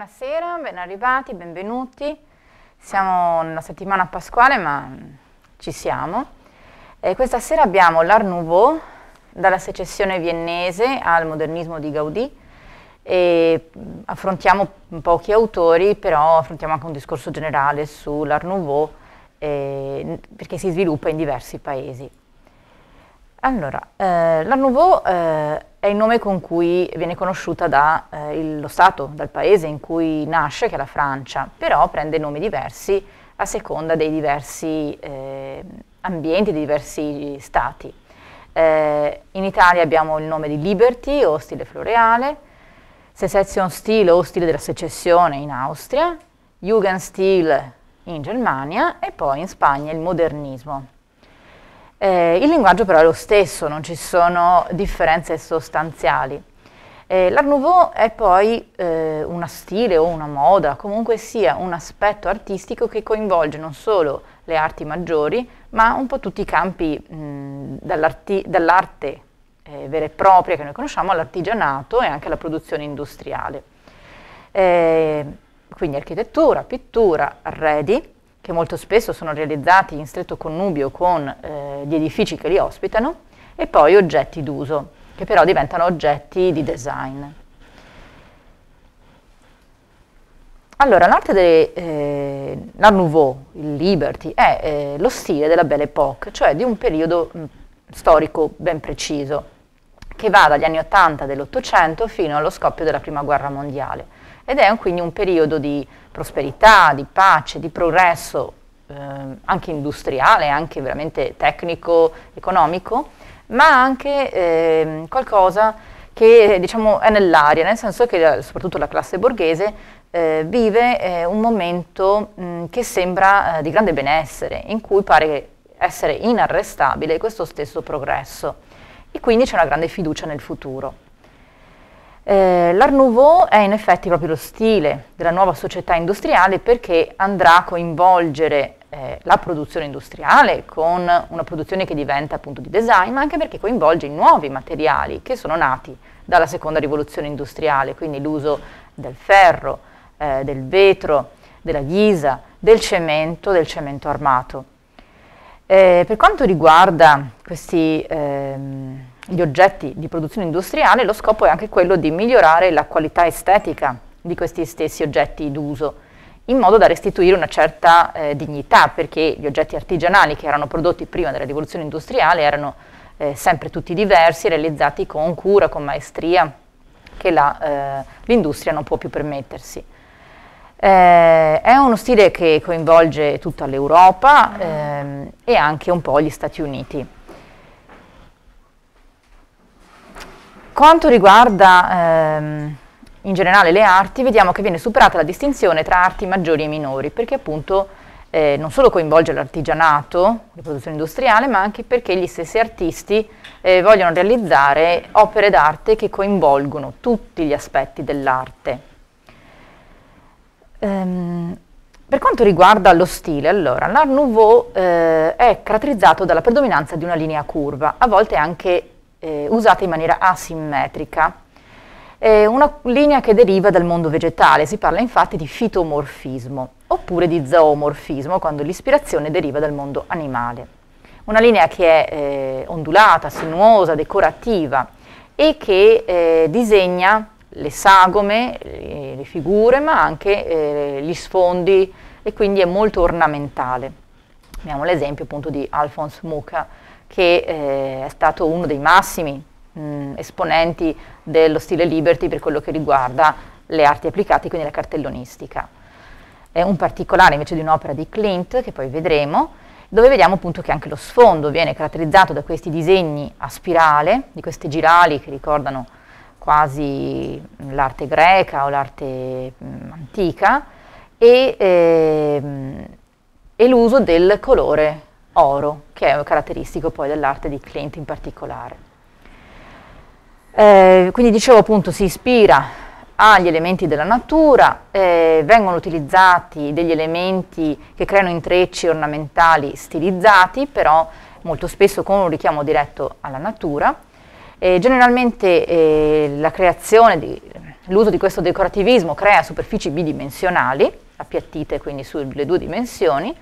Buonasera, ben arrivati, benvenuti. Siamo nella settimana pasquale ma ci siamo. E questa sera abbiamo l'Art Nouveau, dalla secessione viennese al modernismo di Gaudì e affrontiamo pochi autori, però affrontiamo anche un discorso generale sull'Art Nouveau eh, perché si sviluppa in diversi paesi. Allora, eh, la Nouveau eh, è il nome con cui viene conosciuta dallo eh, Stato, dal paese in cui nasce, che è la Francia, però prende nomi diversi a seconda dei diversi eh, ambienti, dei diversi stati. Eh, in Italia abbiamo il nome di Liberty o stile floreale, Secession Steel o stile della secessione in Austria, Jugendstil in Germania e poi in Spagna il modernismo. Eh, il linguaggio però è lo stesso, non ci sono differenze sostanziali. Eh, L'Art Nouveau è poi eh, uno stile o una moda, comunque sia un aspetto artistico che coinvolge non solo le arti maggiori, ma un po' tutti i campi dall'arte dall eh, vera e propria che noi conosciamo all'artigianato e anche alla produzione industriale. Eh, quindi architettura, pittura, arredi, che molto spesso sono realizzati in stretto connubio con eh, gli edifici che li ospitano, e poi oggetti d'uso, che però diventano oggetti di design. Allora, l'arte dell'Art eh, Nouveau, il Liberty, è eh, lo stile della Belle Époque, cioè di un periodo mh, mm, storico ben preciso che va dagli anni 80 dell'Ottocento fino allo scoppio della Prima Guerra Mondiale ed è quindi un periodo di prosperità, di pace, di progresso eh, anche industriale, anche veramente tecnico, economico, ma anche eh, qualcosa che diciamo, è nell'aria, nel senso che eh, soprattutto la classe borghese eh, vive eh, un momento mh, che sembra eh, di grande benessere, in cui pare essere inarrestabile questo stesso progresso e quindi c'è una grande fiducia nel futuro. Eh, L'Art Nouveau è in effetti proprio lo stile della nuova società industriale perché andrà a coinvolgere eh, la produzione industriale con una produzione che diventa appunto di design, ma anche perché coinvolge i nuovi materiali che sono nati dalla seconda rivoluzione industriale, quindi l'uso del ferro, eh, del vetro, della ghisa, del cemento, del cemento armato. Eh, per quanto riguarda questi... Ehm, gli oggetti di produzione industriale, lo scopo è anche quello di migliorare la qualità estetica di questi stessi oggetti d'uso, in modo da restituire una certa eh, dignità, perché gli oggetti artigianali che erano prodotti prima della rivoluzione industriale erano eh, sempre tutti diversi, realizzati con cura, con maestria, che eh, l'industria eh, non può più permettersi. Eh, è uno stile che coinvolge tutta l'Europa ehm, e anche un po' gli Stati Uniti. quanto riguarda ehm, in generale le arti, vediamo che viene superata la distinzione tra arti maggiori e minori, perché appunto eh, non solo coinvolge l'artigianato, la produzione industriale, ma anche perché gli stessi artisti eh, vogliono realizzare opere d'arte che coinvolgono tutti gli aspetti dell'arte. Ehm, per quanto riguarda lo stile, allora, l'Art Nouveau eh, è caratterizzato dalla predominanza di una linea curva, a volte anche eh, usate in maniera asimmetrica. È una linea che deriva dal mondo vegetale, si parla infatti di fitomorfismo oppure di zoomorfismo quando l'ispirazione deriva dal mondo animale. Una linea che è eh, ondulata, sinuosa, decorativa e che eh, disegna le sagome, le, eh, le figure, ma anche eh, gli sfondi e quindi è molto ornamentale. Abbiamo l'esempio appunto di Alphonse Mucha, che eh, è stato uno dei massimi mh, mm, esponenti dello stile Liberty per quello che riguarda le arti applicate, quindi la cartellonistica. È un particolare invece di un'opera di Clint, che poi vedremo, dove vediamo appunto che anche lo sfondo viene caratterizzato da questi disegni a spirale, di queste girali che ricordano quasi mm, l'arte greca o l'arte mm, antica, e, eh, e l'uso del colore oro, che è caratteristico poi dell'arte di Clint in particolare. Eh, quindi dicevo appunto si ispira agli elementi della natura, eh, vengono utilizzati degli elementi che creano intrecci ornamentali stilizzati, però molto spesso con un richiamo diretto alla natura. Eh, generalmente eh, la creazione, di, l'uso di questo decorativismo crea superfici bidimensionali, appiattite quindi sulle due dimensioni,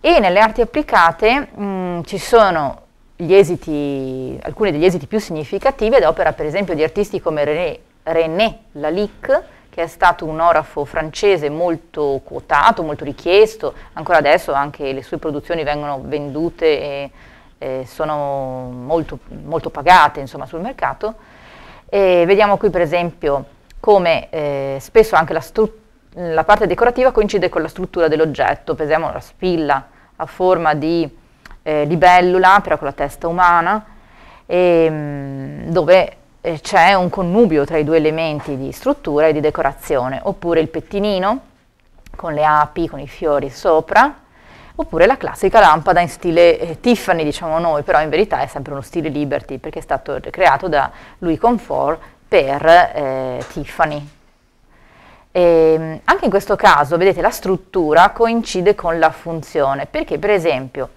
e nelle arti applicate mh, mm, ci sono esiti, alcuni degli esiti più significativi ad opera per esempio di artisti come René, René Lalique, che è stato un orafo francese molto quotato, molto richiesto, ancora adesso anche le sue produzioni vengono vendute e eh, sono molto, molto pagate insomma, sul mercato. E vediamo qui per esempio come eh, spesso anche la struttura Mm, la parte decorativa coincide con la struttura dell'oggetto, pensiamo la spilla a forma di eh, libellula, però con la testa umana, e, mm, dove eh, c'è un connubio tra i due elementi di struttura e di decorazione, oppure il pettinino con le api, con i fiori sopra, oppure la classica lampada in stile eh, Tiffany, diciamo noi, però in verità è sempre uno stile Liberty, perché è stato creato da Louis Comfort per eh, Tiffany, e ehm, anche in questo caso, vedete, la struttura coincide con la funzione, perché per esempio,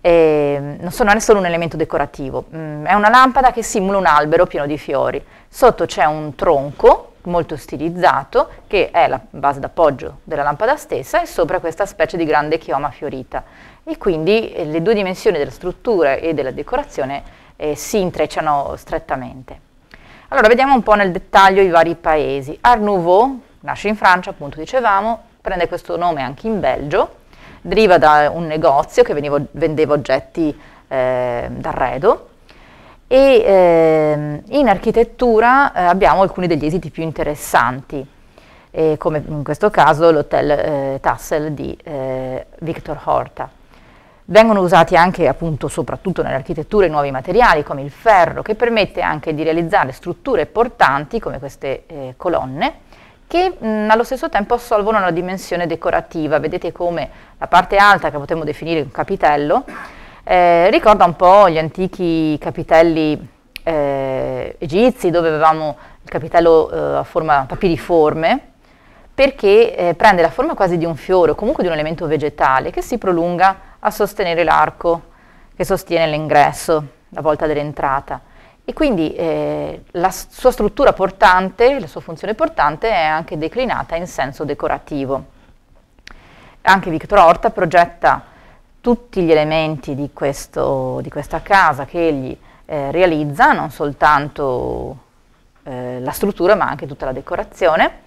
eh, non, so, non, è solo un elemento decorativo, mm, è una lampada che simula un albero pieno di fiori, sotto c'è un tronco molto stilizzato che è la base d'appoggio della lampada stessa e sopra questa specie di grande chioma fiorita e quindi eh, le due dimensioni della struttura e della decorazione eh, si intrecciano strettamente. Allora vediamo un po' nel dettaglio i vari paesi. Art Nouveau, nasce in Francia, appunto dicevamo, prende questo nome anche in Belgio, deriva da un negozio che venivo, vendeva oggetti eh, d'arredo e eh, in architettura eh, abbiamo alcuni degli esiti più interessanti, come in questo caso l'hotel eh, Tassel di eh, Victor Horta. Vengono usati anche, appunto, soprattutto nell'architettura, i nuovi materiali come il ferro, che permette anche di realizzare strutture portanti come queste eh, colonne, che mh, allo stesso tempo assolvono una dimensione decorativa. Vedete come la parte alta, che potremmo definire un capitello, eh, ricorda un po' gli antichi capitelli eh, egizi, dove avevamo il capitello eh, a forma papiriforme, perché eh, prende la forma quasi di un fiore o comunque di un elemento vegetale che si prolunga a sostenere l'arco che sostiene l'ingresso, la volta dell'entrata. E quindi eh, la sua struttura portante, la sua funzione portante è anche declinata in senso decorativo. Anche Victor Horta progetta tutti gli elementi di, questo, di questa casa che egli eh, realizza, non soltanto eh, la struttura ma anche tutta la decorazione,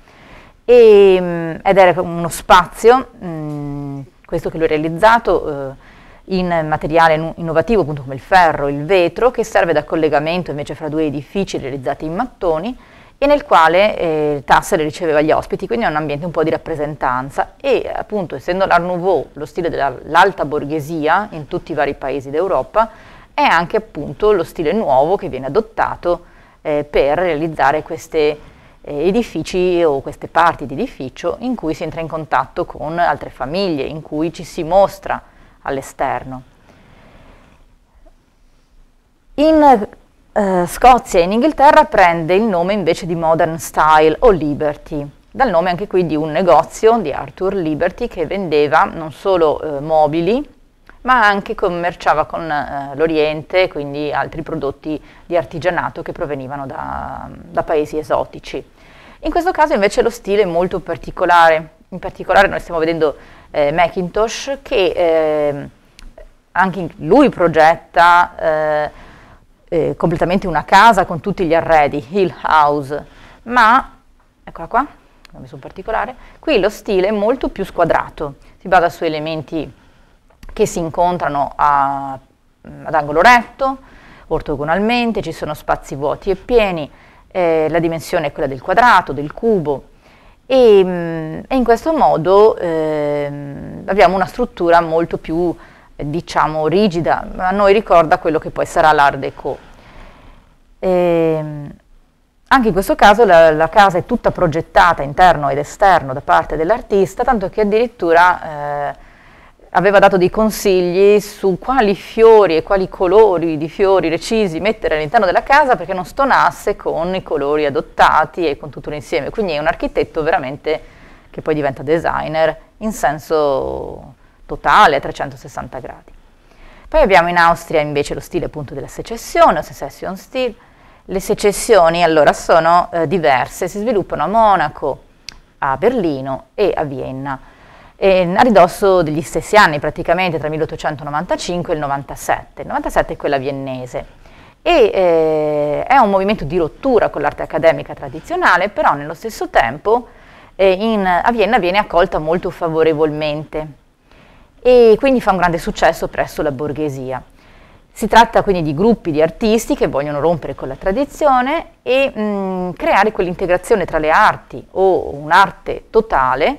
e, mm, ed era uno spazio, mh, mm, questo che lui ha realizzato, eh, in materiale innovativo appunto come il ferro, il vetro, che serve da collegamento invece fra due edifici realizzati in mattoni e nel quale eh, Tassel riceveva gli ospiti, quindi è un ambiente un po' di rappresentanza e appunto essendo l'Art Nouveau lo stile dell'alta borghesia in tutti i vari paesi d'Europa, è anche appunto lo stile nuovo che viene adottato eh, per realizzare questi eh, edifici o queste parti di edificio in cui si entra in contatto con altre famiglie, in cui ci si mostra all'esterno. In eh, Scozia e in Inghilterra prende il nome invece di Modern Style o Liberty, dal nome anche qui di un negozio di Arthur Liberty che vendeva non solo eh, mobili, ma anche commerciava con eh, l'Oriente, quindi altri prodotti di artigianato che provenivano da, da, paesi esotici. In questo caso invece lo stile è molto particolare, in particolare noi stiamo vedendo eh, Macintosh che eh, anche lui progetta eh, eh, completamente una casa con tutti gli arredi, Hill House, ma, eccola qua, non mi sono particolare, qui lo stile è molto più squadrato, si basa su elementi che si incontrano a, mm, ad angolo retto, ortogonalmente, ci sono spazi vuoti e pieni, eh, la dimensione è quella del quadrato, del cubo, e, mm, e in questo modo eh, abbiamo una struttura molto più eh, diciamo rigida, a noi ricorda quello che poi sarà l'Art déco. Ehm, anche in questo caso la, la, casa è tutta progettata interno ed esterno da parte dell'artista, tanto che addirittura eh, aveva dato dei consigli su quali fiori e quali colori di fiori recisi mettere all'interno della casa perché non stonasse con i colori adottati e con tutto l'insieme. Quindi è un architetto veramente che poi diventa designer in senso totale a 360 gradi. Poi abbiamo in Austria invece lo stile appunto della secessione o secession style. Le secessioni allora sono eh, diverse, si sviluppano a Monaco, a Berlino e a Vienna a ridosso degli stessi anni, praticamente tra 1895 e il 97. Il 97 è quella viennese e eh, è un movimento di rottura con l'arte accademica tradizionale, però nello stesso tempo eh, in, a Vienna viene accolta molto favorevolmente e quindi fa un grande successo presso la borghesia. Si tratta quindi di gruppi di artisti che vogliono rompere con la tradizione e mh, mm, creare quell'integrazione tra le arti o un'arte totale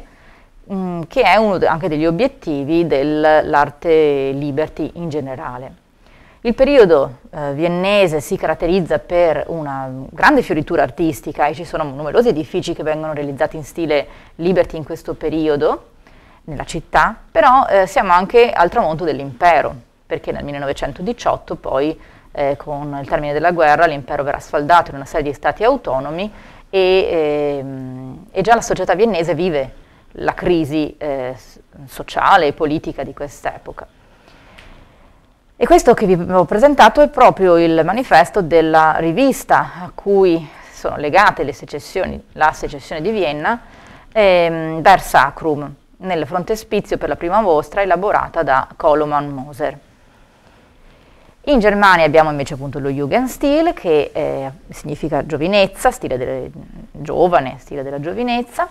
Mm, che è uno anche degli obiettivi dell'arte liberty in generale. Il periodo eh, viennese si caratterizza per una grande fioritura artistica e ci sono numerosi edifici che vengono realizzati in stile liberty in questo periodo nella città, però eh, siamo anche al tramonto dell'impero, perché nel 1918 poi eh, con il termine della guerra l'impero verrà sfaldato in una serie di stati autonomi e, ehm, e già la società viennese vive la crisi eh, sociale e politica di quest'epoca. E questo che vi ho presentato è proprio il manifesto della rivista a cui sono legate le secessioni, la secessione di Vienna, ehm, Der Sacrum, nel frontespizio per la prima mostra elaborata da Coloman Moser. In Germania abbiamo invece appunto lo Jugendstil, che eh, significa giovinezza, stile del giovane, stile della giovinezza,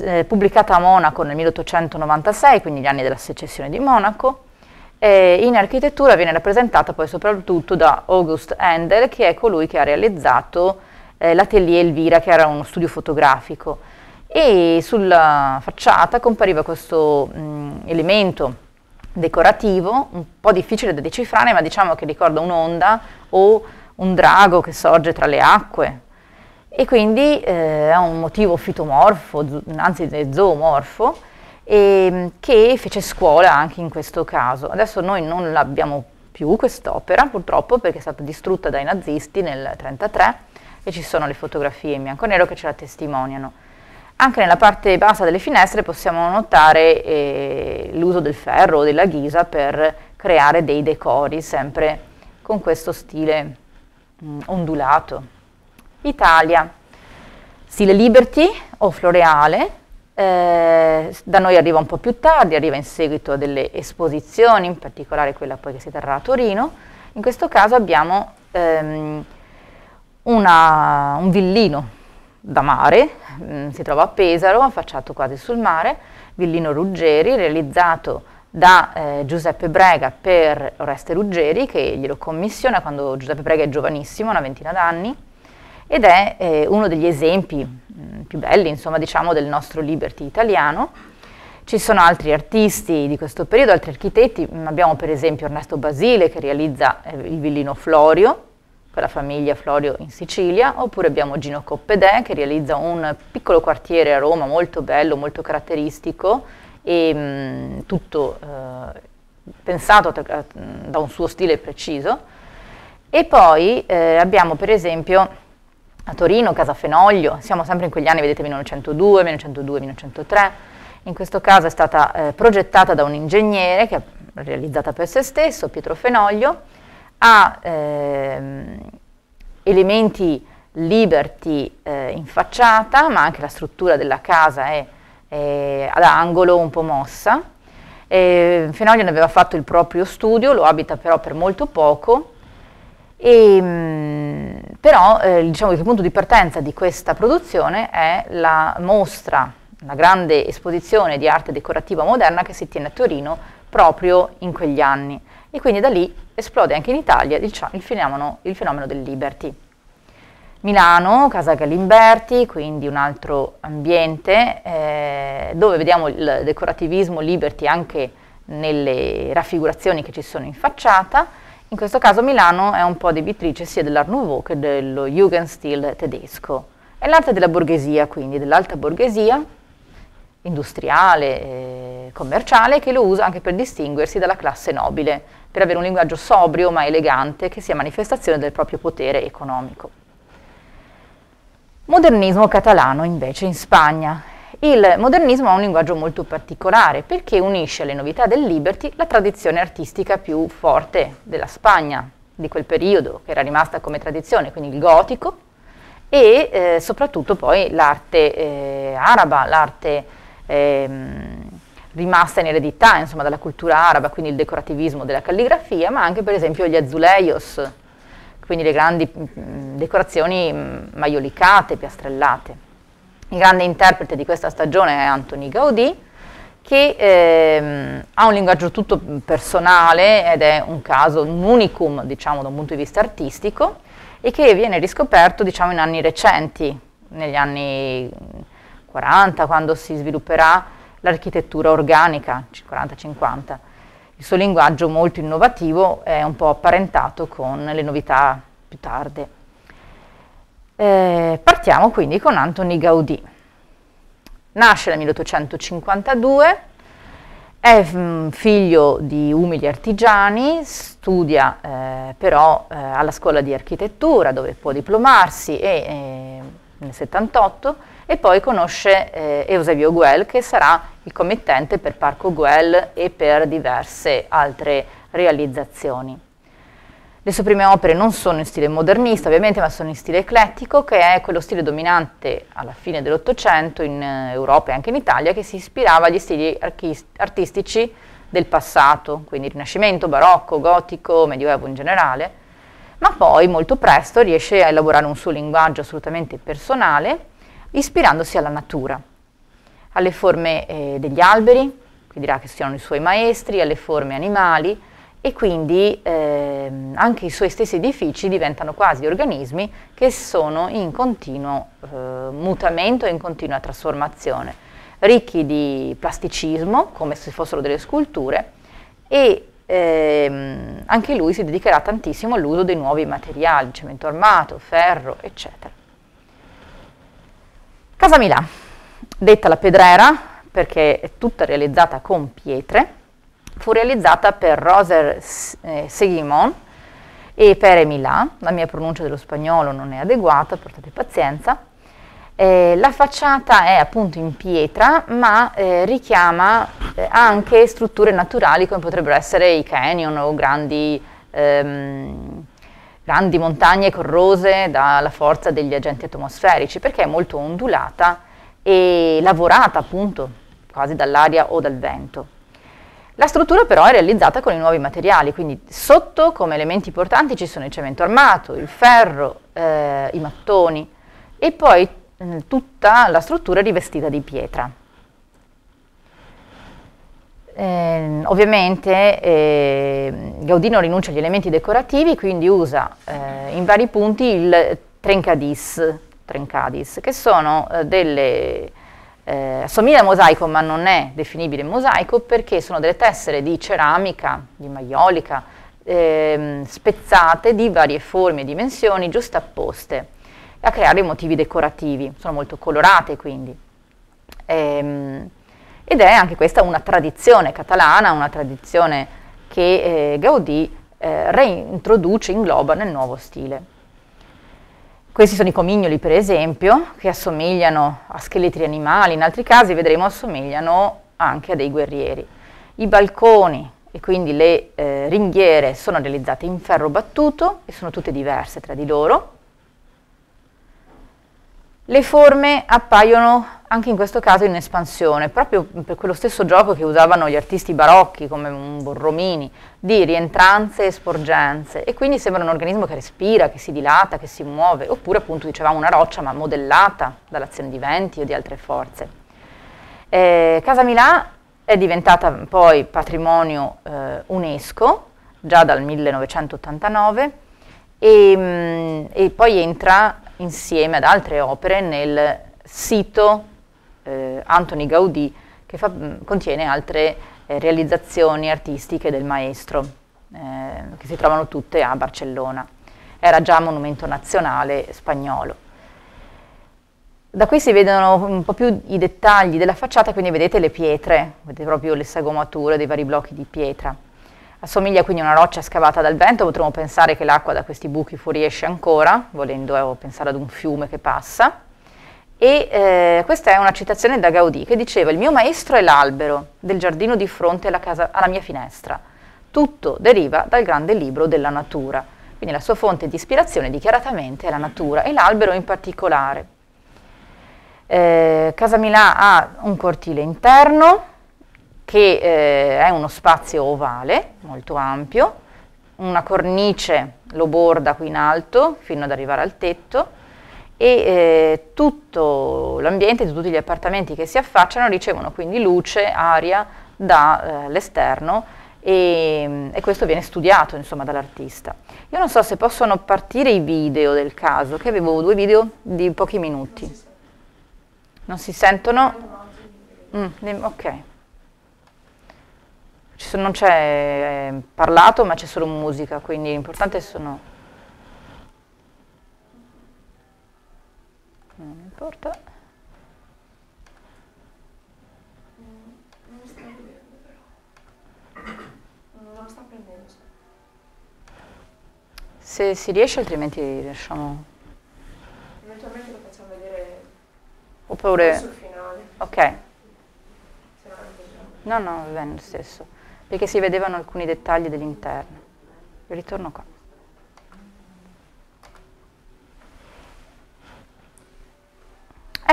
eh, pubblicata a Monaco nel 1896, quindi gli anni della secessione di Monaco. E in architettura viene rappresentata poi soprattutto da August Handel, che è colui che ha realizzato eh, l'atelier Elvira, che era uno studio fotografico. E sulla facciata compariva questo mh, mm, elemento decorativo, un po' difficile da decifrare, ma diciamo che ricorda un'onda o un drago che sorge tra le acque, e quindi eh, un motivo fitomorfo, anzi zoomorfo, e, ehm, che fece scuola anche in questo caso. Adesso noi non l'abbiamo più quest'opera, purtroppo, perché è stata distrutta dai nazisti nel 1933 e ci sono le fotografie in bianco e nero che ce la testimoniano. Anche nella parte bassa delle finestre possiamo notare eh, l'uso del ferro o della ghisa per creare dei decori, sempre con questo stile mh, mm, ondulato. Italia, stile Liberty o Floreale, eh, da noi arriva un po' più tardi, arriva in seguito a delle esposizioni, in particolare quella poi che si terrà a Torino. In questo caso abbiamo ehm, una, un villino da mare, mh, mm, si trova a Pesaro, affacciato quasi sul mare, villino Ruggeri, realizzato da eh, Giuseppe Brega per Oreste Ruggeri che glielo commissiona quando Giuseppe Brega è giovanissimo, una ventina d'anni, ed è eh, uno degli esempi mh, mm, più belli insomma, diciamo, del nostro liberty italiano. Ci sono altri artisti di questo periodo, altri architetti, mm, abbiamo per esempio Ernesto Basile che realizza eh, il villino Florio, con la famiglia Florio in Sicilia, oppure abbiamo Gino Coppedè che realizza un piccolo quartiere a Roma molto bello, molto caratteristico e mh, mm, tutto eh, pensato da un suo stile preciso. E poi eh, abbiamo per esempio a Torino, Casa Fenoglio, siamo sempre in quegli anni, vedete 1902, 1902, 1903. In questo caso è stata eh, progettata da un ingegnere che ha realizzata per se stesso, Pietro Fenoglio, ha ehm, elementi liberty eh, in facciata, ma anche la struttura della casa è, è ad angolo un po' mossa. E Fenoglio ne aveva fatto il proprio studio, lo abita però per molto poco e mh, mm, però eh, diciamo che il punto di partenza di questa produzione è la mostra, la grande esposizione di arte decorativa moderna che si tiene a Torino proprio in quegli anni. E quindi da lì esplode anche in Italia diciamo, il, fenomeno, il fenomeno del Liberty. Milano, Casa Galimberti, quindi un altro ambiente eh, dove vediamo il decorativismo liberty anche nelle raffigurazioni che ci sono in facciata in questo caso Milano è un po' debitrice sia dell'Art Nouveau che dello Jugendstil tedesco. È l'arte della borghesia, quindi dell'alta borghesia, industriale, eh, commerciale, che lo usa anche per distinguersi dalla classe nobile, per avere un linguaggio sobrio ma elegante che sia manifestazione del proprio potere economico. Modernismo catalano invece in Spagna il modernismo ha un linguaggio molto particolare perché unisce alle novità del Liberty la tradizione artistica più forte della Spagna di quel periodo, che era rimasta come tradizione, quindi il gotico, e eh, soprattutto poi l'arte eh, araba, l'arte eh, rimasta in eredità insomma, dalla cultura araba, quindi il decorativismo della calligrafia, ma anche per esempio gli azulejos, quindi le grandi mh, mm, decorazioni mh, mm, maiolicate, piastrellate. Il grande interprete di questa stagione è Anthony Gaudí, che ehm, ha un linguaggio tutto personale ed è un caso, un unicum, diciamo, da un punto di vista artistico, e che viene riscoperto, diciamo, in anni recenti, negli anni 40, quando si svilupperà l'architettura organica, 40-50. Il suo linguaggio molto innovativo è un po' apparentato con le novità più tarde. Eh, partiamo quindi con Antoni Gaudì. Nasce nel 1852, è mm, figlio di umili artigiani, studia eh, però eh, alla scuola di architettura dove può diplomarsi e, eh, nel 78 e poi conosce eh, Eusebio Guel che sarà il committente per Parco Guel e per diverse altre realizzazioni. Le sue prime opere non sono in stile modernista, ovviamente, ma sono in stile eclettico, che è quello stile dominante alla fine dell'Ottocento in eh, Europa e anche in Italia, che si ispirava agli stili artistici del passato, quindi Rinascimento, Barocco, Gotico, Medioevo in generale, ma poi molto presto riesce a elaborare un suo linguaggio assolutamente personale, ispirandosi alla natura, alle forme eh, degli alberi, qui dirà che siano i suoi maestri, alle forme animali, e quindi eh, anche i suoi stessi edifici diventano quasi organismi che sono in continuo eh, mutamento e in continua trasformazione, ricchi di plasticismo, come se fossero delle sculture, e ehm, anche lui si dedicherà tantissimo all'uso dei nuovi materiali, cemento armato, ferro, eccetera. Casa Milà, detta la pedrera perché è tutta realizzata con pietre, fu realizzata per Roser eh, Seguimon e per Emilà, la mia pronuncia dello spagnolo non è adeguata, portate pazienza. Eh, la facciata è appunto in pietra, ma eh, richiama eh, anche strutture naturali come potrebbero essere i canyon o grandi, ehm, grandi montagne corrose dalla forza degli agenti atmosferici, perché è molto ondulata e lavorata appunto quasi dall'aria o dal vento. La struttura però è realizzata con i nuovi materiali, quindi sotto come elementi importanti ci sono il cemento armato, il ferro, eh, i mattoni e poi eh, tutta la struttura è rivestita di pietra. Eh, ovviamente ehm, Gaudino rinuncia agli elementi decorativi, quindi usa eh, in vari punti il trencadis, trencadis che sono eh, delle eh, assomiglia a mosaico ma non è definibile mosaico perché sono delle tessere di ceramica, di maiolica, ehm, spezzate di varie forme e dimensioni giustapposte a creare motivi decorativi, sono molto colorate quindi. Ehm, ed è anche questa una tradizione catalana, una tradizione che eh, Gaudì eh, reintroduce, ingloba nel nuovo stile. Questi sono i comignoli, per esempio, che assomigliano a scheletri animali, in altri casi vedremo assomigliano anche a dei guerrieri. I balconi e quindi le eh, ringhiere sono realizzate in ferro battuto e sono tutte diverse tra di loro. Le forme appaiono anche in questo caso in espansione, proprio per quello stesso gioco che usavano gli artisti barocchi come un Borromini, di rientranze e sporgenze, e quindi sembra un organismo che respira, che si dilata, che si muove, oppure appunto dicevamo una roccia ma modellata dall'azione di venti o di altre forze. Eh, Casa Milà è diventata poi patrimonio eh, UNESCO già dal 1989 e, mh, mm, e poi entra insieme ad altre opere nel sito eh, Anthony Gaudì, che fa, mm, contiene altre eh, realizzazioni artistiche del maestro, eh, che si trovano tutte a Barcellona. Era già monumento nazionale spagnolo. Da qui si vedono un po' più i dettagli della facciata, quindi vedete le pietre, vedete proprio le sagomature dei vari blocchi di pietra. Assomiglia quindi a una roccia scavata dal vento, potremmo pensare che l'acqua da questi buchi fuoriesce ancora, volendo eh, pensare ad un fiume che passa. E eh, questa è una citazione da Gaudì che diceva il mio maestro è l'albero del giardino di fronte alla, casa, alla mia finestra. Tutto deriva dal grande libro della natura. Quindi la sua fonte di ispirazione dichiaratamente è la natura e l'albero in particolare. Eh, Casa Milà ha un cortile interno che eh, è uno spazio ovale molto ampio, una cornice lo borda qui in alto fino ad arrivare al tetto e eh, tutto l'ambiente tutti gli appartamenti che si affacciano ricevono quindi luce, aria dall'esterno eh, e, e, questo viene studiato insomma dall'artista. Io non so se possono partire i video del caso, che avevo due video di pochi minuti. Non si sentono? Mm, ok. Sono, non c'è eh, parlato ma c'è solo musica, quindi l'importante sono... importa. Non, non sta prendendo però. Non sta prendendo. Se si riesce altrimenti lasciamo... Eventualmente lo facciamo vedere Oppure... sul finale. Ok. No, no, va bene lo stesso, perché si vedevano alcuni dettagli dell'interno. Ritorno qua.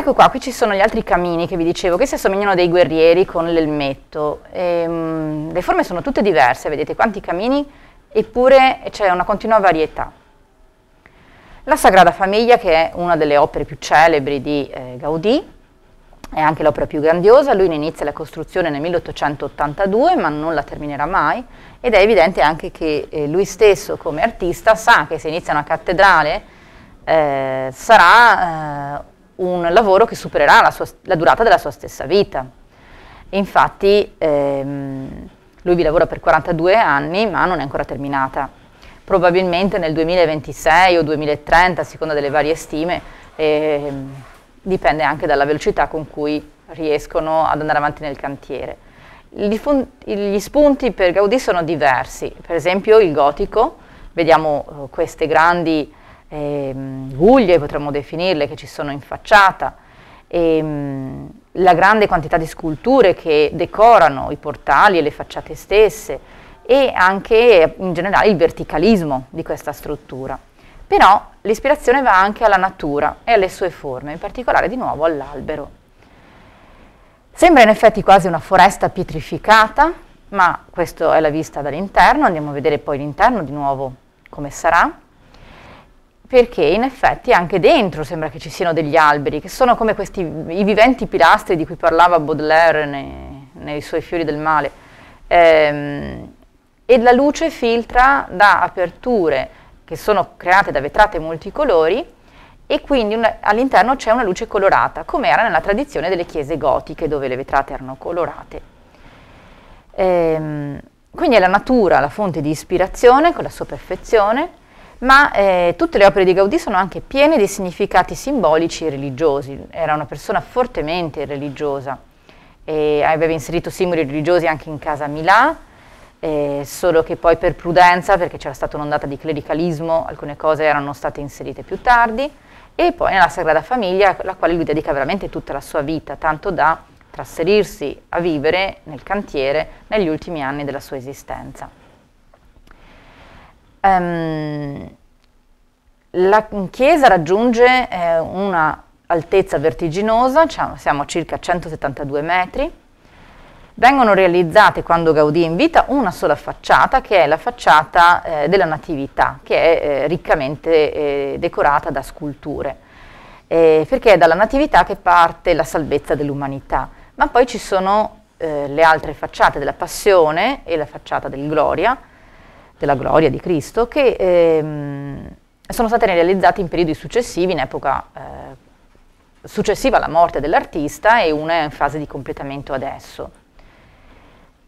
Ecco qua, qui ci sono gli altri camini che vi dicevo, che si assomigliano a dei guerrieri con l'elmetto. E, ehm, mh, le forme sono tutte diverse, vedete quanti camini, eppure c'è una continua varietà. La Sagrada Famiglia, che è una delle opere più celebri di eh, Gaudì, è anche l'opera più grandiosa, lui ne inizia la costruzione nel 1882 ma non la terminerà mai ed è evidente anche che eh, lui stesso come artista sa che se inizia una cattedrale eh, sarà eh, un lavoro che supererà la, sua, la durata della sua stessa vita. Infatti ehm, lui vi lavora per 42 anni ma non è ancora terminata. Probabilmente nel 2026 o 2030, a seconda delle varie stime, ehm, dipende anche dalla velocità con cui riescono ad andare avanti nel cantiere. Gli spunti per Gaudì sono diversi, per esempio il gotico, vediamo eh, queste grandi eh, guglie, potremmo definirle, che ci sono in facciata, ehm, la grande quantità di sculture che decorano i portali e le facciate stesse e anche in generale il verticalismo di questa struttura. Però l'ispirazione va anche alla natura e alle sue forme, in particolare di nuovo all'albero. Sembra in effetti quasi una foresta pietrificata, ma questa è la vista dall'interno, andiamo a vedere poi l'interno di nuovo come sarà perché in effetti anche dentro sembra che ci siano degli alberi, che sono come questi i viventi pilastri di cui parlava Baudelaire nei, nei suoi fiori del male. Ehm, e la luce filtra da aperture che sono create da vetrate multicolori e quindi all'interno c'è una luce colorata, come era nella tradizione delle chiese gotiche dove le vetrate erano colorate. Ehm, quindi è la natura la fonte di ispirazione con la sua perfezione ma eh, tutte le opere di Gaudì sono anche piene di significati simbolici e religiosi. Era una persona fortemente religiosa e aveva inserito simboli religiosi anche in casa Milà, eh, solo che poi per prudenza, perché c'era stata un'ondata di clericalismo, alcune cose erano state inserite più tardi, e poi nella Sagrada Famiglia, alla quale lui dedica veramente tutta la sua vita, tanto da trasferirsi a vivere nel cantiere negli ultimi anni della sua esistenza ehm, la chiesa raggiunge eh, una altezza vertiginosa, cioè siamo a circa 172 metri, vengono realizzate quando Gaudì è in vita una sola facciata che è la facciata eh, della Natività che è eh, riccamente eh, decorata da sculture eh, perché è dalla Natività che parte la salvezza dell'umanità ma poi ci sono eh, le altre facciate della Passione e la facciata del Gloria della gloria di Cristo, che ehm, sono state realizzate in periodi successivi, in epoca eh, successiva alla morte dell'artista e una in fase di completamento adesso.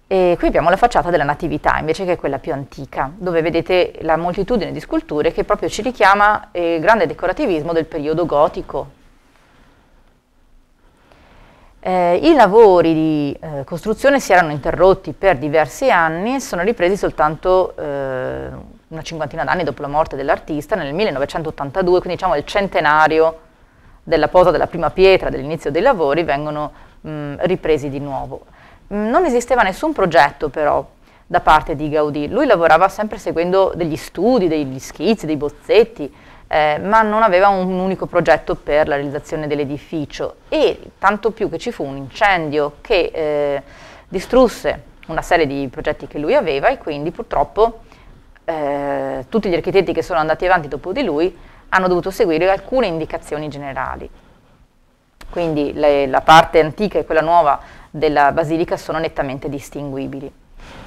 E qui abbiamo la facciata della Natività, invece che quella più antica, dove vedete la moltitudine di sculture che proprio ci richiama il grande decorativismo del periodo gotico, eh, I lavori di eh, costruzione si erano interrotti per diversi anni e sono ripresi soltanto eh, una cinquantina d'anni dopo la morte dell'artista, nel 1982, quindi diciamo il centenario della posa della prima pietra, dell'inizio dei lavori, vengono mh, mm, ripresi di nuovo. Mm, non esisteva nessun progetto però da parte di Gaudì, lui lavorava sempre seguendo degli studi, degli schizzi, dei bozzetti, eh, ma non aveva un, unico progetto per la realizzazione dell'edificio e tanto più che ci fu un incendio che eh, distrusse una serie di progetti che lui aveva e quindi purtroppo eh, tutti gli architetti che sono andati avanti dopo di lui hanno dovuto seguire alcune indicazioni generali. Quindi le, la parte antica e quella nuova della basilica sono nettamente distinguibili.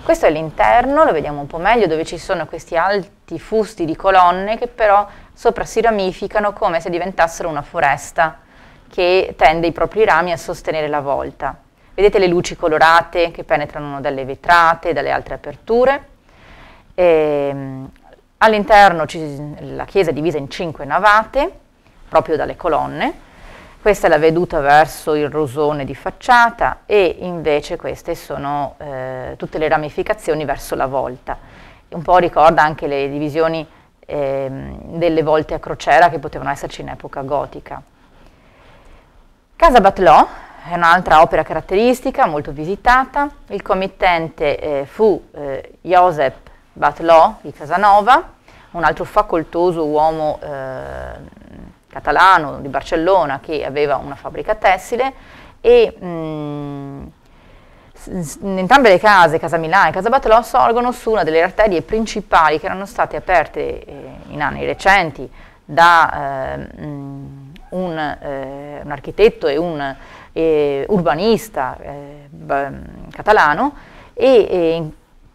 Questo è l'interno, lo vediamo un po' meglio, dove ci sono questi alti fusti di colonne che però sopra si ramificano come se diventassero una foresta che tende i propri rami a sostenere la volta. Vedete le luci colorate che penetrano dalle vetrate, dalle altre aperture. Ehm, all'interno la chiesa è divisa in cinque navate, proprio dalle colonne. Questa è la veduta verso il rosone di facciata e invece queste sono eh, tutte le ramificazioni verso la volta. Un po' ricorda anche le divisioni ehm, delle volte a crociera che potevano esserci in epoca gotica. Casa Batlò è un'altra opera caratteristica, molto visitata. Il committente eh, fu eh, Josep Batlò di Casanova, un altro facoltoso uomo eh, catalano di Barcellona che aveva una fabbrica tessile e mh, mm, in entrambe le case, Casa Milano e Casa Batelò, sorgono su una delle arterie principali che erano state aperte eh, in anni recenti da eh, un, eh, un, architetto e un eh, urbanista eh, catalano e, e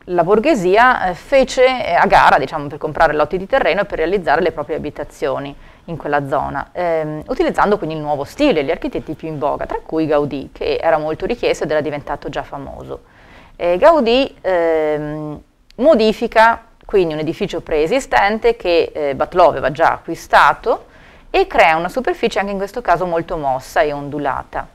la borghesia eh, fece eh, a gara diciamo, per comprare lotti di terreno e per realizzare le proprie abitazioni in quella zona, ehm, utilizzando quindi il nuovo stile, gli architetti più in voga, tra cui Gaudì, che era molto richiesto ed era diventato già famoso. E Gaudì ehm, modifica quindi un edificio preesistente che eh, Batlò aveva già acquistato e crea una superficie anche in questo caso molto mossa e ondulata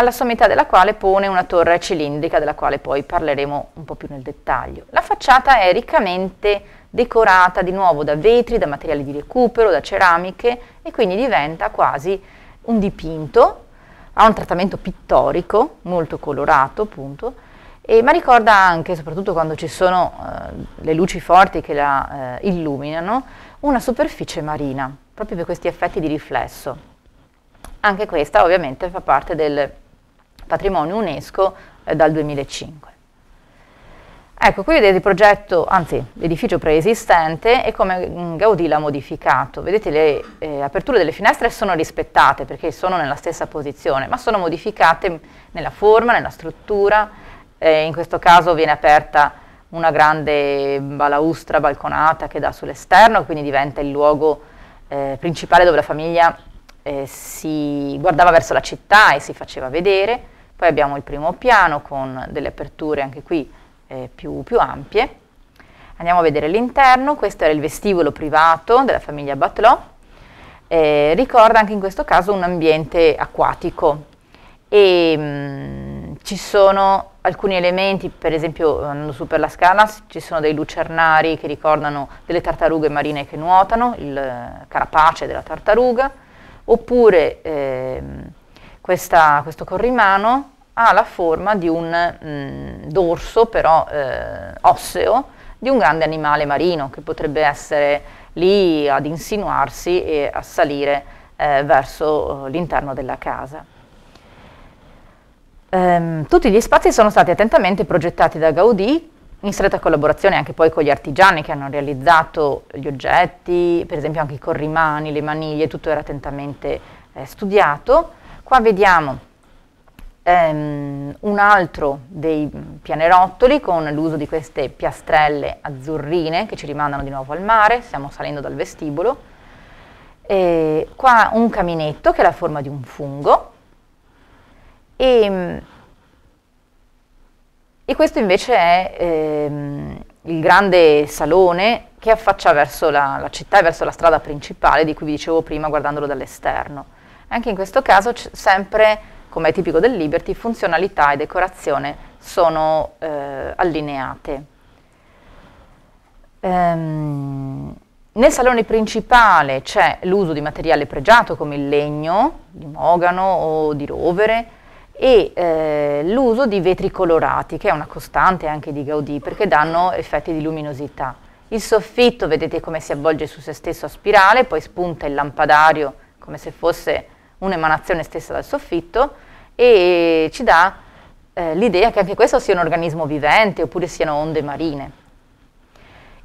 alla sommità della quale pone una torre cilindrica della quale poi parleremo un po' più nel dettaglio. La facciata è riccamente decorata di nuovo da vetri, da materiali di recupero, da ceramiche e quindi diventa quasi un dipinto, ha un trattamento pittorico molto colorato appunto, e, ma ricorda anche, soprattutto quando ci sono eh, le luci forti che la eh, illuminano, una superficie marina, proprio per questi effetti di riflesso. Anche questa ovviamente fa parte del patrimonio UNESCO eh, dal 2005. Ecco, qui vedete il progetto, anzi l'edificio preesistente e come mm, Gaudì l'ha modificato. Vedete le eh, aperture delle finestre sono rispettate perché sono nella stessa posizione, ma sono modificate nella forma, nella struttura. Eh, in questo caso viene aperta una grande balaustra balconata che dà sull'esterno, quindi diventa il luogo eh, principale dove la famiglia eh, si guardava verso la città e si faceva vedere poi abbiamo il primo piano con delle aperture anche qui eh, più, più ampie. Andiamo a vedere l'interno, questo era il vestibolo privato della famiglia Batlò. Eh, ricorda anche in questo caso un ambiente acquatico e mh, mm, ci sono alcuni elementi, per esempio andando su per la scala ci sono dei lucernari che ricordano delle tartarughe marine che nuotano, il eh, carapace della tartaruga, oppure ehm, questa, questo corrimano ha la forma di un mh, mm, dorso però eh, osseo di un grande animale marino che potrebbe essere lì ad insinuarsi e a salire eh, verso eh, l'interno della casa. Ehm, tutti gli spazi sono stati attentamente progettati da Gaudì in stretta collaborazione anche poi con gli artigiani che hanno realizzato gli oggetti, per esempio anche i corrimani, le maniglie, tutto era attentamente eh, studiato Qua vediamo um, un altro dei pianerottoli con l'uso di queste piastrelle azzurrine che ci rimandano di nuovo al mare, stiamo salendo dal vestibolo. E qua un caminetto che ha la forma di un fungo e, ehm, e questo invece è ehm, il grande salone che affaccia verso la, la città e verso la strada principale di cui vi dicevo prima guardandolo dall'esterno. Anche in questo caso sempre, come è tipico del Liberty, funzionalità e decorazione sono eh, allineate. Ehm, nel salone principale c'è l'uso di materiale pregiato come il legno, di mogano o di rovere, e eh, l'uso di vetri colorati, che è una costante anche di Gaudì, perché danno effetti di luminosità. Il soffitto, vedete come si avvolge su se stesso a spirale, poi spunta il lampadario come se fosse un'emanazione stessa dal soffitto e ci dà eh, l'idea che anche questo sia un organismo vivente oppure siano onde marine.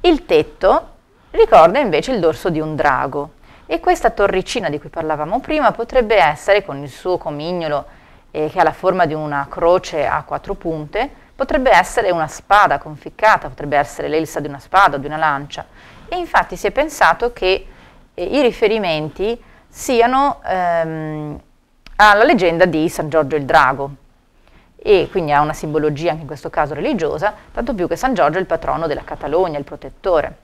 Il tetto ricorda invece il dorso di un drago e questa torricina di cui parlavamo prima potrebbe essere con il suo comignolo eh, che ha la forma di una croce a quattro punte, potrebbe essere una spada conficcata, potrebbe essere l'elsa di una spada o di una lancia e infatti si è pensato che eh, i riferimenti siano ehm, alla leggenda di San Giorgio il Drago e quindi ha una simbologia anche in questo caso religiosa, tanto più che San Giorgio è il patrono della Catalogna, il protettore.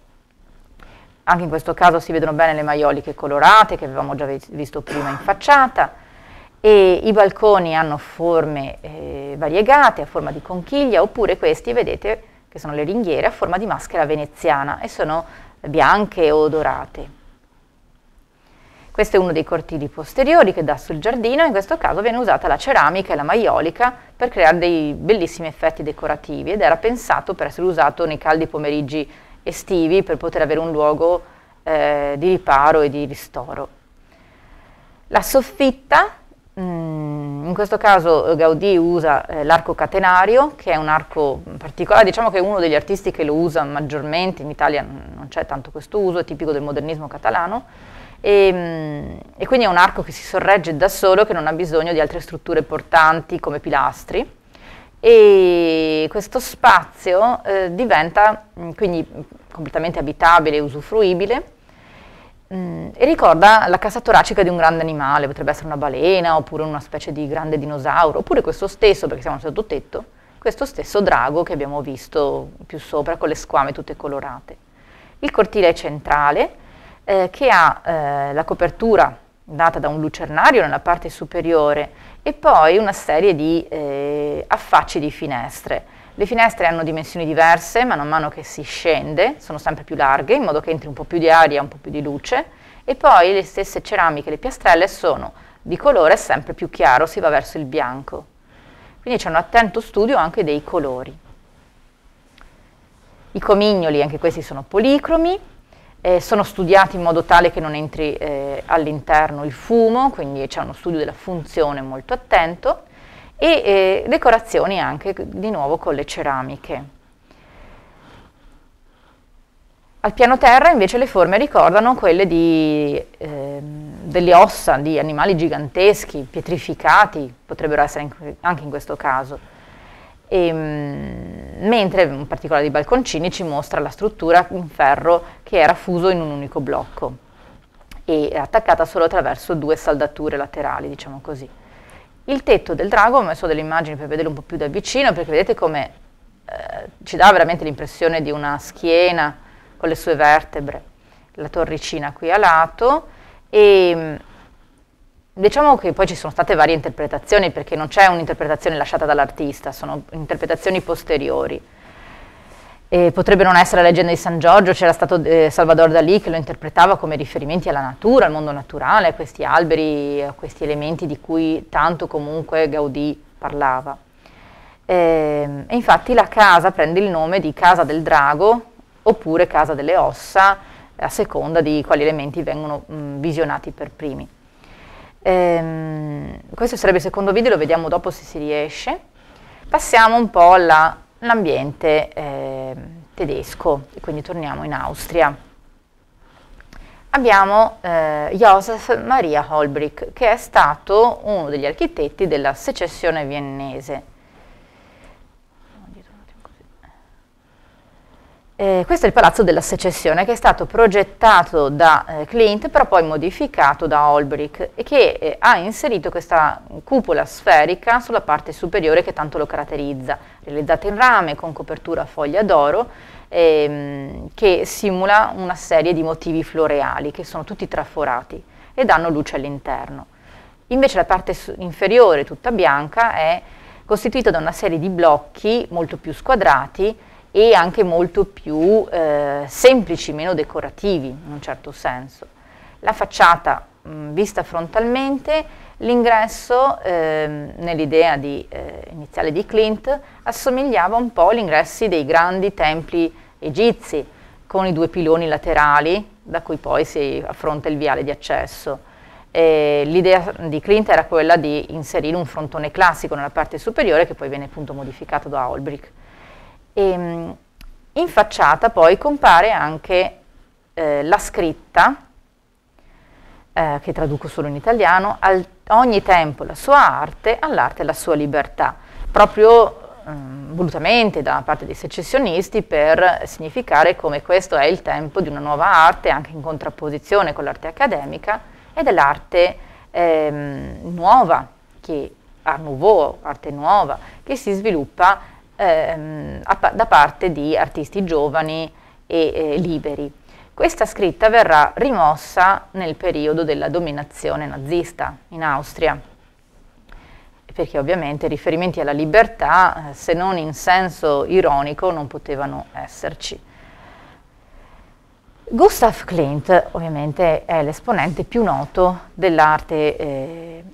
Anche in questo caso si vedono bene le maioliche colorate che avevamo già visto prima in facciata e i balconi hanno forme eh, variegate, a forma di conchiglia, oppure questi, vedete, che sono le ringhiere, a forma di maschera veneziana e sono bianche o dorate. Questo è uno dei cortili posteriori che dà sul giardino, in questo caso viene usata la ceramica e la maiolica per creare dei bellissimi effetti decorativi ed era pensato per essere usato nei caldi pomeriggi estivi per poter avere un luogo eh, di riparo e di ristoro. La soffitta, mh, mm, in questo caso eh, Gaudì usa eh, l'arco catenario, che è un arco particolare, diciamo che è uno degli artisti che lo usa maggiormente, in Italia non c'è tanto questo uso, è tipico del modernismo catalano, e, ehm, e, quindi è un arco che si sorregge da solo, che non ha bisogno di altre strutture portanti come pilastri. E questo spazio eh, diventa mm, quindi completamente abitabile e usufruibile mh, mm, e ricorda la cassa toracica di un grande animale, potrebbe essere una balena oppure una specie di grande dinosauro, oppure questo stesso, perché siamo tetto, questo stesso drago che abbiamo visto più sopra con le squame tutte colorate. Il cortile è centrale eh, che ha eh, la copertura data da un lucernario nella parte superiore e poi una serie di eh, affacci di finestre. Le finestre hanno dimensioni diverse, man mano che si scende sono sempre più larghe, in modo che entri un po' più di aria, un po' più di luce, e poi le stesse ceramiche, le piastrelle sono di colore sempre più chiaro, si va verso il bianco. Quindi c'è un attento studio anche dei colori. I comignoli, anche questi sono policromi, eh, sono studiati in modo tale che non entri eh, all'interno il fumo, quindi c'è uno studio della funzione molto attento, e eh, decorazioni anche di nuovo con le ceramiche. Al piano terra invece le forme ricordano quelle di, eh, delle ossa di animali giganteschi, pietrificati, potrebbero essere anche in questo caso. E, ehm, mentre un particolare di Balconcini ci mostra la struttura in ferro che era fuso in un unico blocco e attaccata solo attraverso due saldature laterali, diciamo così. Il tetto del drago, ho messo delle immagini per vederlo un po' più da vicino, perché vedete come eh, ci dà veramente l'impressione di una schiena con le sue vertebre, la torricina qui a lato, e ehm, diciamo che poi ci sono state varie interpretazioni perché non c'è un'interpretazione lasciata dall'artista, sono interpretazioni posteriori. E potrebbe non essere la leggenda di San Giorgio, c'era stato eh, Salvador Dalì che lo interpretava come riferimenti alla natura, al mondo naturale, a questi alberi, a questi elementi di cui tanto comunque Gaudí parlava. E, ehm, e infatti la casa prende il nome di Casa del Drago oppure Casa delle Ossa, a seconda di quali elementi vengono mh, visionati per primi. Ehm, questo sarebbe il secondo video, lo vediamo dopo se si riesce. Passiamo un po' all'ambiente eh, tedesco, quindi torniamo in Austria. Abbiamo eh, Josef Maria Holbrich, che è stato uno degli architetti della secessione viennese Eh, questo è il Palazzo della Secessione che è stato progettato da eh, Clint però poi modificato da Olbrich e che eh, ha inserito questa cupola sferica sulla parte superiore che tanto lo caratterizza, realizzata in rame con copertura a foglia d'oro ehm, che simula una serie di motivi floreali che sono tutti traforati e danno luce all'interno. Invece la parte inferiore, tutta bianca, è costituita da una serie di blocchi molto più squadrati e anche molto più eh, semplici, meno decorativi in un certo senso. La facciata mh, mm, vista frontalmente, l'ingresso eh, nell'idea eh, iniziale di Clint assomigliava un po' agli ingressi dei grandi templi egizi con i due piloni laterali da cui poi si affronta il viale di accesso. Eh, l'idea di Clint era quella di inserire un frontone classico nella parte superiore che poi viene appunto modificato da Olbrich. E, ehm, in facciata poi compare anche eh, la scritta, eh, che traduco solo in italiano, al, ogni tempo la sua arte, all'arte la sua libertà, proprio ehm, volutamente da parte dei secessionisti per significare come questo è il tempo di una nuova arte, anche in contrapposizione con l'arte accademica, e dell'arte ehm, nuova, che, art nouveau, arte nuova, che si sviluppa ehm, da parte di artisti giovani e eh, liberi. Questa scritta verrà rimossa nel periodo della dominazione nazista in Austria, perché ovviamente i riferimenti alla libertà, eh, se non in senso ironico, non potevano esserci. Gustav Klimt ovviamente è l'esponente più noto dell'arte eh,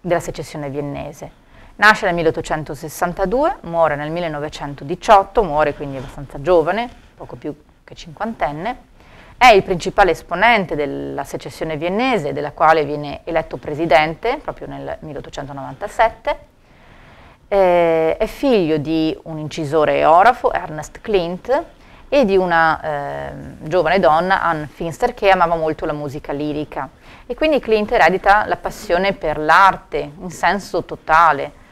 della secessione viennese. Nasce nel 1862, muore nel 1918, muore quindi abbastanza giovane, poco più che cinquantenne. È il principale esponente della secessione viennese, della quale viene eletto presidente proprio nel 1897. Eh, è figlio di un incisore orafo, Ernest Clint, e di una eh, giovane donna, Anne Finster, che amava molto la musica lirica. E quindi Clint eredita la passione per l'arte in senso totale,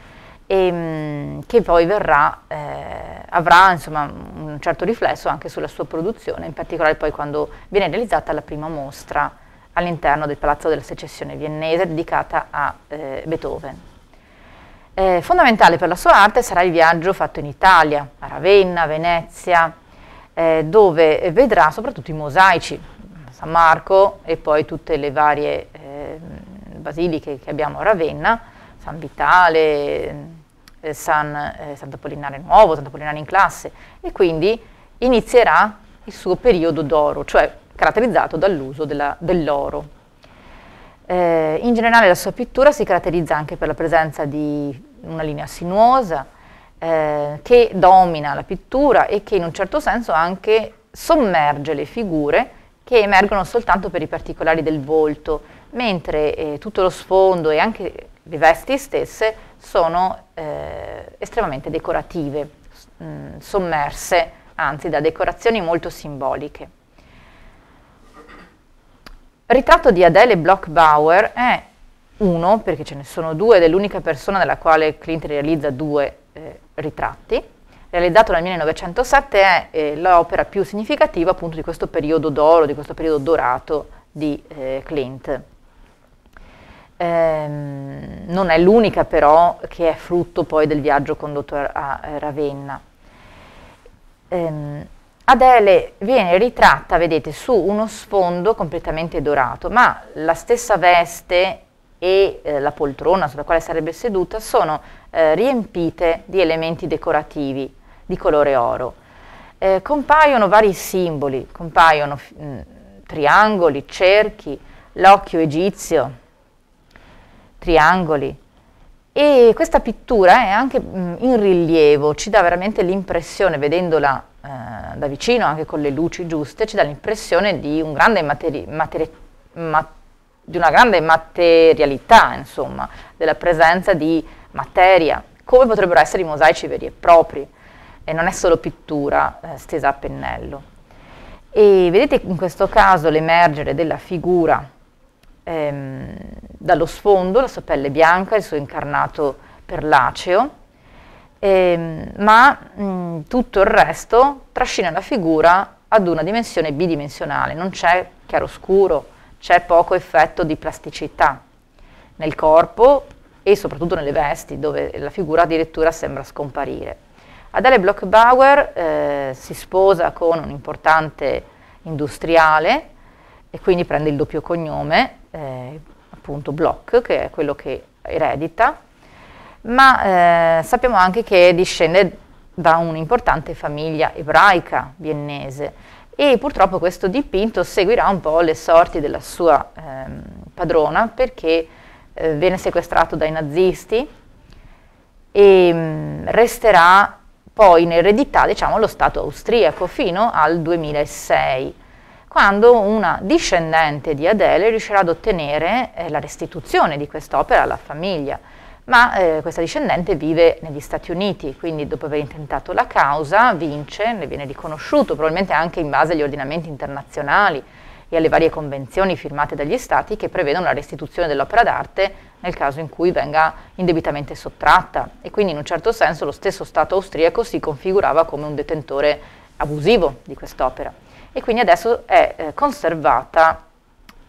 e mm, che poi verrà, eh, avrà insomma, un certo riflesso anche sulla sua produzione, in particolare poi quando viene realizzata la prima mostra all'interno del Palazzo della Secessione viennese dedicata a eh, Beethoven. Eh, fondamentale per la sua arte sarà il viaggio fatto in Italia, a Ravenna, Venezia, eh, dove vedrà soprattutto i mosaici, San Marco e poi tutte le varie eh, basiliche che abbiamo a Ravenna, San Vitale, eh, San, eh, Sant'Apollinare Nuovo, Sant'Apollinare in classe e quindi inizierà il suo periodo d'oro, cioè caratterizzato dall'uso dell'oro. eh, in generale la sua pittura si caratterizza anche per la presenza di una linea sinuosa eh, che domina la pittura e che in un certo senso anche sommerge le figure che emergono soltanto per i particolari del volto, mentre eh, tutto lo sfondo e anche le vesti stesse sono eh, estremamente decorative, mh, mm, sommerse anzi da decorazioni molto simboliche. Il Ritratto di Adele Blockbauer è uno, perché ce ne sono due, ed è l'unica persona della quale Clint realizza due eh, ritratti. Realizzato nel 1907 è eh, l'opera più significativa appunto di questo periodo d'oro, di questo periodo dorato di eh, Clint. Ehm, non è l'unica però che è frutto poi del viaggio condotto a eh, Ravenna. Ehm, Adele viene ritratta, vedete, su uno sfondo completamente dorato, ma la stessa veste e eh, la poltrona sulla quale sarebbe seduta sono eh, riempite di elementi decorativi di colore oro. Eh, compaiono vari simboli, compaiono mh, mm, triangoli, cerchi, l'occhio egizio, triangoli. E questa pittura è anche mm, in rilievo, ci dà veramente l'impressione, vedendola eh, da vicino, anche con le luci giuste, ci dà l'impressione di, un materi materi ma di una grande materialità, insomma, della presenza di materia, come potrebbero essere i mosaici veri e propri. E non è solo pittura eh, stesa a pennello. E vedete in questo caso l'emergere della figura ehm, dallo sfondo, la sua pelle bianca, il suo incarnato perlaceo, ehm, ma mh, mm, tutto il resto trascina la figura ad una dimensione bidimensionale, non c'è chiaroscuro, c'è poco effetto di plasticità nel corpo e soprattutto nelle vesti, dove la figura addirittura sembra scomparire. Adele Blockbauer eh, si sposa con un importante industriale e quindi prende il doppio cognome eh, appunto Bloch, che è quello che eredita, ma eh, sappiamo anche che discende da un'importante famiglia ebraica viennese e purtroppo questo dipinto seguirà un po' le sorti della sua ehm, padrona perché eh, viene sequestrato dai nazisti e mh, mm, resterà poi in eredità diciamo lo Stato austriaco fino al 2006 quando una discendente di Adele riuscirà ad ottenere eh, la restituzione di quest'opera alla famiglia. Ma eh, questa discendente vive negli Stati Uniti, quindi dopo aver intentato la causa vince, ne viene riconosciuto, probabilmente anche in base agli ordinamenti internazionali e alle varie convenzioni firmate dagli Stati che prevedono la restituzione dell'opera d'arte nel caso in cui venga indebitamente sottratta. E quindi in un certo senso lo stesso Stato austriaco si configurava come un detentore abusivo di quest'opera e quindi adesso è eh, conservata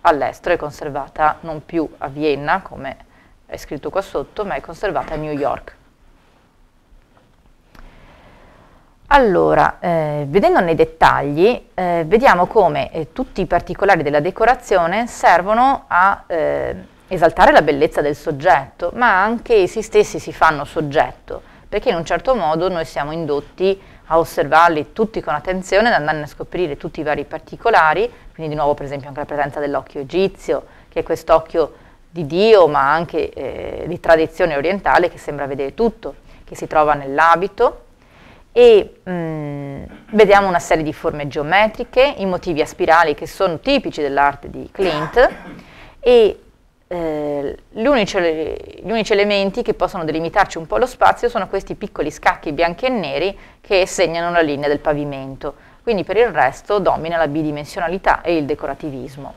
all'estero, è conservata non più a Vienna, come è scritto qua sotto, ma è conservata a New York. Allora, eh, vedendo nei dettagli, eh, vediamo come eh, tutti i particolari della decorazione servono a eh, esaltare la bellezza del soggetto, ma anche essi stessi si fanno soggetto, perché in un certo modo noi siamo indotti a a osservarli tutti con attenzione, ad andare a scoprire tutti i vari particolari, quindi di nuovo per esempio anche la presenza dell'occhio egizio, che è quest'occhio di Dio ma anche eh, di tradizione orientale che sembra vedere tutto, che si trova nell'abito e mh, mm, vediamo una serie di forme geometriche, i motivi a spirali che sono tipici dell'arte di Clint e eh, gli, unici, gli unici elementi che possono delimitarci un po' lo spazio sono questi piccoli scacchi bianchi e neri che segnano la linea del pavimento, quindi per il resto domina la bidimensionalità e il decorativismo.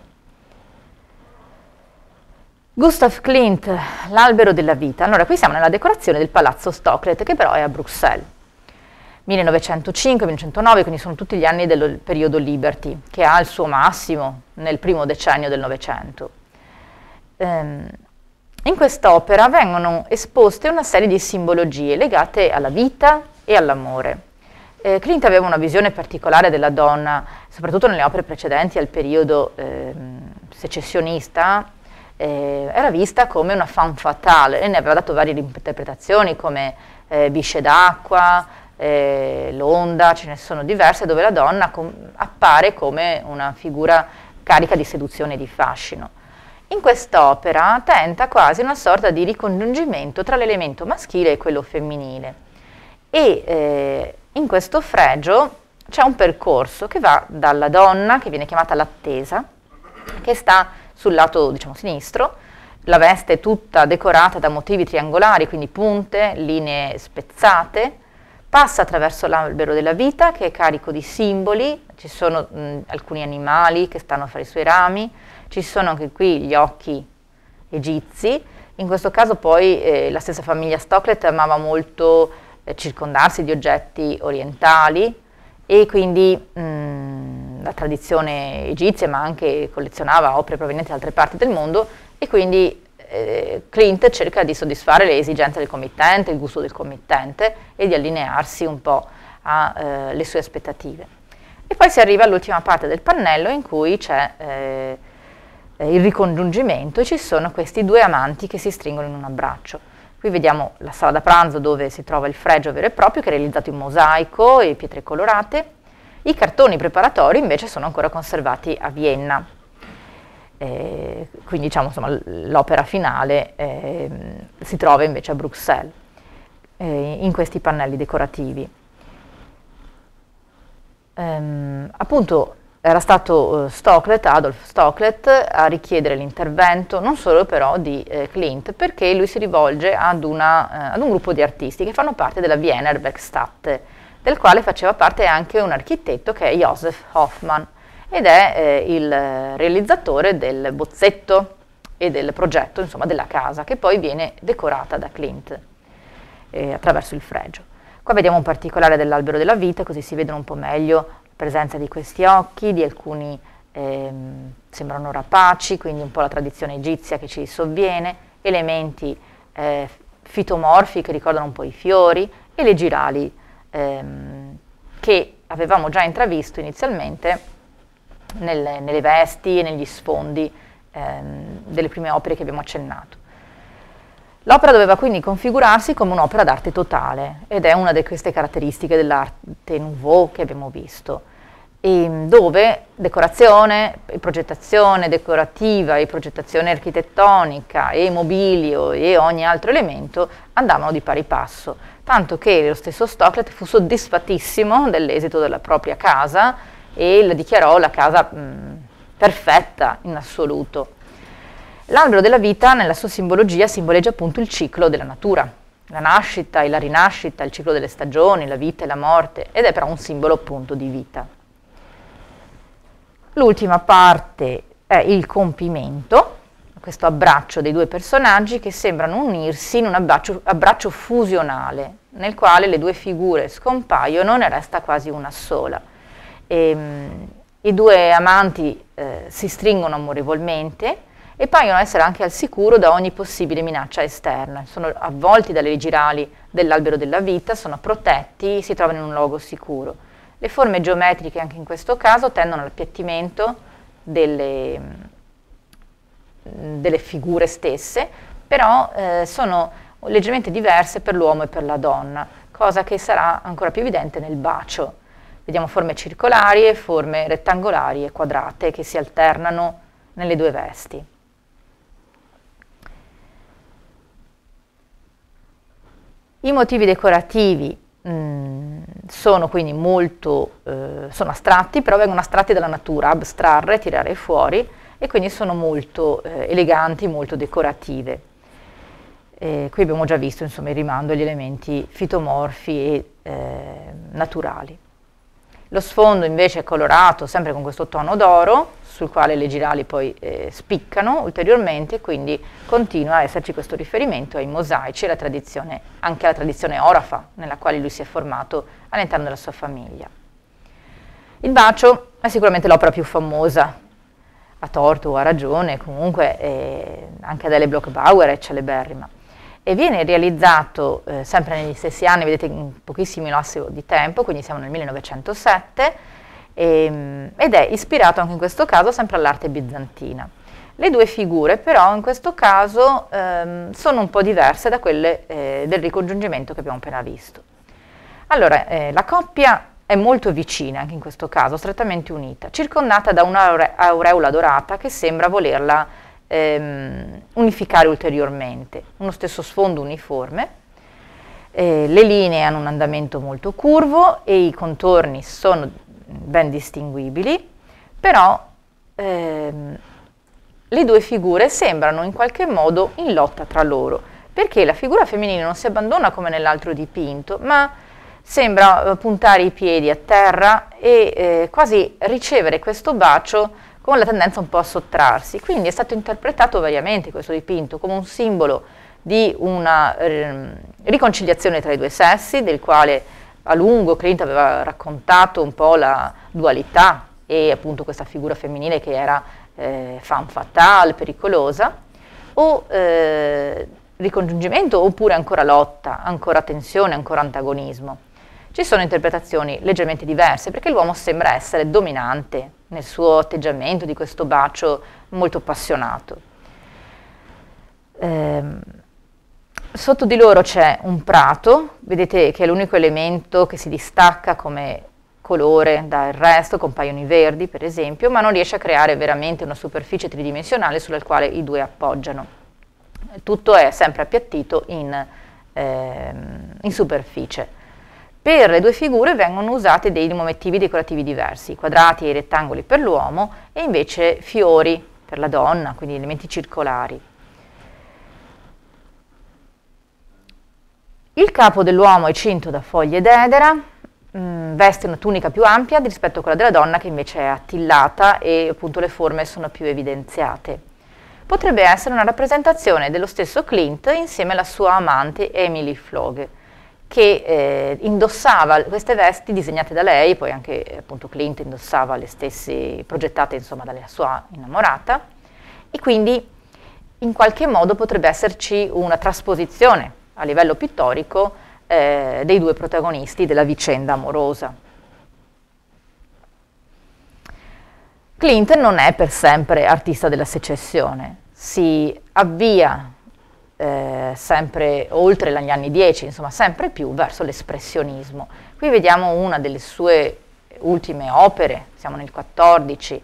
Gustav Klimt, L'albero della vita. Allora, qui siamo nella decorazione del Palazzo Stocklet, che però è a Bruxelles. 1905-1909, quindi sono tutti gli anni del periodo Liberty, che ha il suo massimo nel primo decennio del Novecento. Ehm, in quest'opera vengono esposte una serie di simbologie legate alla vita, e all'amore. Eh, Clint aveva una visione particolare della donna, soprattutto nelle opere precedenti al periodo eh, secessionista, eh, era vista come una fan fatale e ne aveva dato varie interpretazioni come eh, bisce d'acqua, eh, l'onda, ce ne sono diverse dove la donna com appare come una figura carica di seduzione e di fascino. In quest'opera tenta quasi una sorta di ricongiungimento tra l'elemento maschile e quello femminile e eh, in questo fregio c'è un percorso che va dalla donna, che viene chiamata l'attesa, che sta sul lato diciamo, sinistro, la veste è tutta decorata da motivi triangolari, quindi punte, linee spezzate, passa attraverso l'albero della vita che è carico di simboli, ci sono mh, alcuni animali che stanno fra i suoi rami, ci sono anche qui gli occhi egizi, in questo caso poi eh, la stessa famiglia Stocklet amava molto eh, circondarsi di oggetti orientali e quindi mh, mm, la tradizione egizia, ma anche collezionava opere provenienti da altre parti del mondo e quindi eh, Clint cerca di soddisfare le esigenze del committente, il gusto del committente e di allinearsi un po' alle eh, sue aspettative. E poi si arriva all'ultima parte del pannello in cui c'è eh, il ricongiungimento e ci sono questi due amanti che si stringono in un abbraccio. Qui vediamo la sala da pranzo dove si trova il fregio vero e proprio che è realizzato in mosaico e pietre colorate. I cartoni preparatori invece sono ancora conservati a Vienna. Eh, quindi diciamo l'opera finale eh, si trova invece a Bruxelles eh, in questi pannelli decorativi. Ehm, appunto era stato eh, Stocklet, Adolf Stocklet a richiedere l'intervento non solo però di eh, Clint, perché lui si rivolge ad, una, eh, ad, un gruppo di artisti che fanno parte della Wiener Werkstatt, del quale faceva parte anche un architetto che è Josef Hoffmann ed è eh, il realizzatore del bozzetto e del progetto insomma, della casa che poi viene decorata da Clint eh, attraverso il fregio. Qua vediamo un particolare dell'albero della vita, così si vedono un po' meglio presenza di questi occhi, di alcuni ehm, sembrano rapaci, quindi un po' la tradizione egizia che ci sovviene, elementi eh, fitomorfi che ricordano un po' i fiori e le girali ehm, che avevamo già intravisto inizialmente nelle, nelle vesti e negli sfondi ehm, delle prime opere che abbiamo accennato. L'opera doveva quindi configurarsi come un'opera d'arte totale ed è una di queste caratteristiche dell'arte nouveau che abbiamo visto, mm, dove decorazione, e progettazione decorativa e progettazione architettonica e mobilio e ogni altro elemento andavano di pari passo, tanto che lo stesso Stocklet fu soddisfatissimo dell'esito della propria casa e la dichiarò la casa mh, mm, perfetta in assoluto. L'albero della vita nella sua simbologia simboleggia appunto il ciclo della natura, la nascita e la rinascita, il ciclo delle stagioni, la vita e la morte, ed è però un simbolo appunto di vita. L'ultima parte è il compimento, questo abbraccio dei due personaggi che sembrano unirsi in un abbraccio, abbraccio fusionale, nel quale le due figure scompaiono, ne resta quasi una sola. E, ehm, I due amanti eh, si stringono amorevolmente e paiono essere anche al sicuro da ogni possibile minaccia esterna. Sono avvolti dalle girali dell'albero della vita, sono protetti, si trovano in un luogo sicuro. Le forme geometriche anche in questo caso tendono all'appiattimento delle, mm, delle, figure stesse, però eh, sono leggermente diverse per l'uomo e per la donna, cosa che sarà ancora più evidente nel bacio. Vediamo forme circolari e forme rettangolari e quadrate che si alternano nelle due vesti. I motivi decorativi mm, sono quindi molto, eh, sono astratti, però vengono astratti dalla natura, abstrarre, tirare fuori e quindi sono molto eh, eleganti, molto decorative. Eh, qui abbiamo già visto insomma, il rimando agli elementi fitomorfi e eh, naturali. Lo sfondo invece è colorato sempre con questo tono d'oro sul quale le girali poi eh, spiccano ulteriormente, quindi continua a esserci questo riferimento ai mosaici e anche alla tradizione orafa nella quale lui si è formato all'interno della sua famiglia. Il bacio è sicuramente l'opera più famosa, a torto o a ragione, comunque eh, anche Adele Blockbauer è celeberrima. E viene realizzato eh, sempre negli stessi anni, vedete in pochissimi lassi di tempo, quindi siamo nel 1907, e, ehm, ed è ispirato anche in questo caso sempre all'arte bizantina. Le due figure però in questo caso ehm, sono un po' diverse da quelle eh, del ricongiungimento che abbiamo appena visto. Allora, eh, la coppia è molto vicina anche in questo caso, strettamente unita, circondata da un'aureola dorata che sembra volerla ehm, unificare ulteriormente, uno stesso sfondo uniforme. Eh, le linee hanno un andamento molto curvo e i contorni sono ben distinguibili, però ehm, le due figure sembrano in qualche modo in lotta tra loro, perché la figura femminile non si abbandona come nell'altro dipinto, ma sembra eh, puntare i piedi a terra e eh, quasi ricevere questo bacio con la tendenza un po' a sottrarsi. Quindi è stato interpretato variamente questo dipinto come un simbolo di una eh, riconciliazione tra i due sessi, del quale a lungo Clint aveva raccontato un po' la dualità e appunto questa figura femminile che era eh, fan fatale, pericolosa, o eh, ricongiungimento oppure ancora lotta, ancora tensione, ancora antagonismo. Ci sono interpretazioni leggermente diverse perché l'uomo sembra essere dominante nel suo atteggiamento di questo bacio molto appassionato. Ehm, Sotto di loro c'è un prato, vedete che è l'unico elemento che si distacca come colore dal resto, compaiono i verdi per esempio, ma non riesce a creare veramente una superficie tridimensionale sulla quale i due appoggiano. Tutto è sempre appiattito in, ehm, in superficie. Per le due figure vengono usati dei motivi decorativi diversi, quadrati e rettangoli per l'uomo e invece fiori per la donna, quindi elementi circolari. Il capo dell'uomo è cinto da foglie d'edera, mm, veste una tunica più ampia rispetto a quella della donna che invece è attillata e appunto le forme sono più evidenziate. Potrebbe essere una rappresentazione dello stesso Clint insieme alla sua amante Emily Flogg, che eh, indossava queste vesti disegnate da lei, poi anche appunto Clint indossava le stesse progettate insomma dalla sua innamorata, e quindi in qualche modo potrebbe esserci una trasposizione a livello pittorico eh, dei due protagonisti della vicenda amorosa. Clint non è per sempre artista della secessione, si avvia eh, sempre oltre gli anni 10, insomma sempre più verso l'espressionismo. Qui vediamo una delle sue ultime opere, siamo nel 14,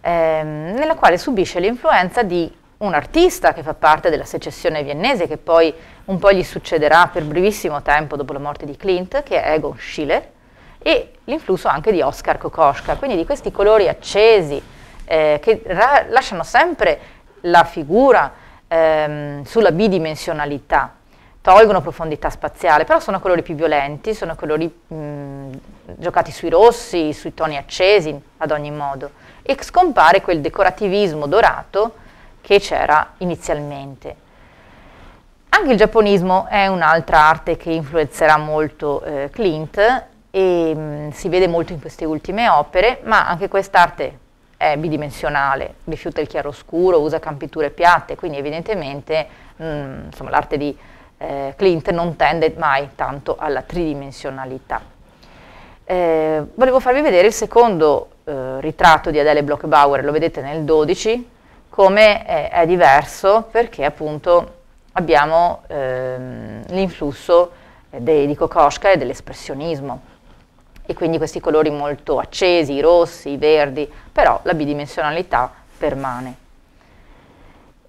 ehm, nella quale subisce l'influenza di un artista che fa parte della secessione viennese, che poi un po' gli succederà per brevissimo tempo dopo la morte di Clint, che è Egon Schiller, e l'influsso anche di Oscar Kokoschka, quindi di questi colori accesi eh, che lasciano sempre la figura ehm, sulla bidimensionalità, tolgono profondità spaziale, però sono colori più violenti, sono colori mh, giocati sui rossi, sui toni accesi ad ogni modo, e scompare quel decorativismo dorato che c'era inizialmente. Anche il giapponismo è un'altra arte che influenzerà molto eh, Clint e mh, mm, si vede molto in queste ultime opere, ma anche quest'arte è bidimensionale, rifiuta il chiaroscuro, usa campiture piatte, quindi evidentemente mm, l'arte di eh, Clint non tende mai tanto alla tridimensionalità. Eh, volevo farvi vedere il secondo eh, ritratto di Adele Blockbauer, lo vedete nel 12, come è, è diverso perché appunto abbiamo ehm, l'influsso di Kokoschka e dell'espressionismo e quindi questi colori molto accesi, i rossi, i verdi, però la bidimensionalità permane.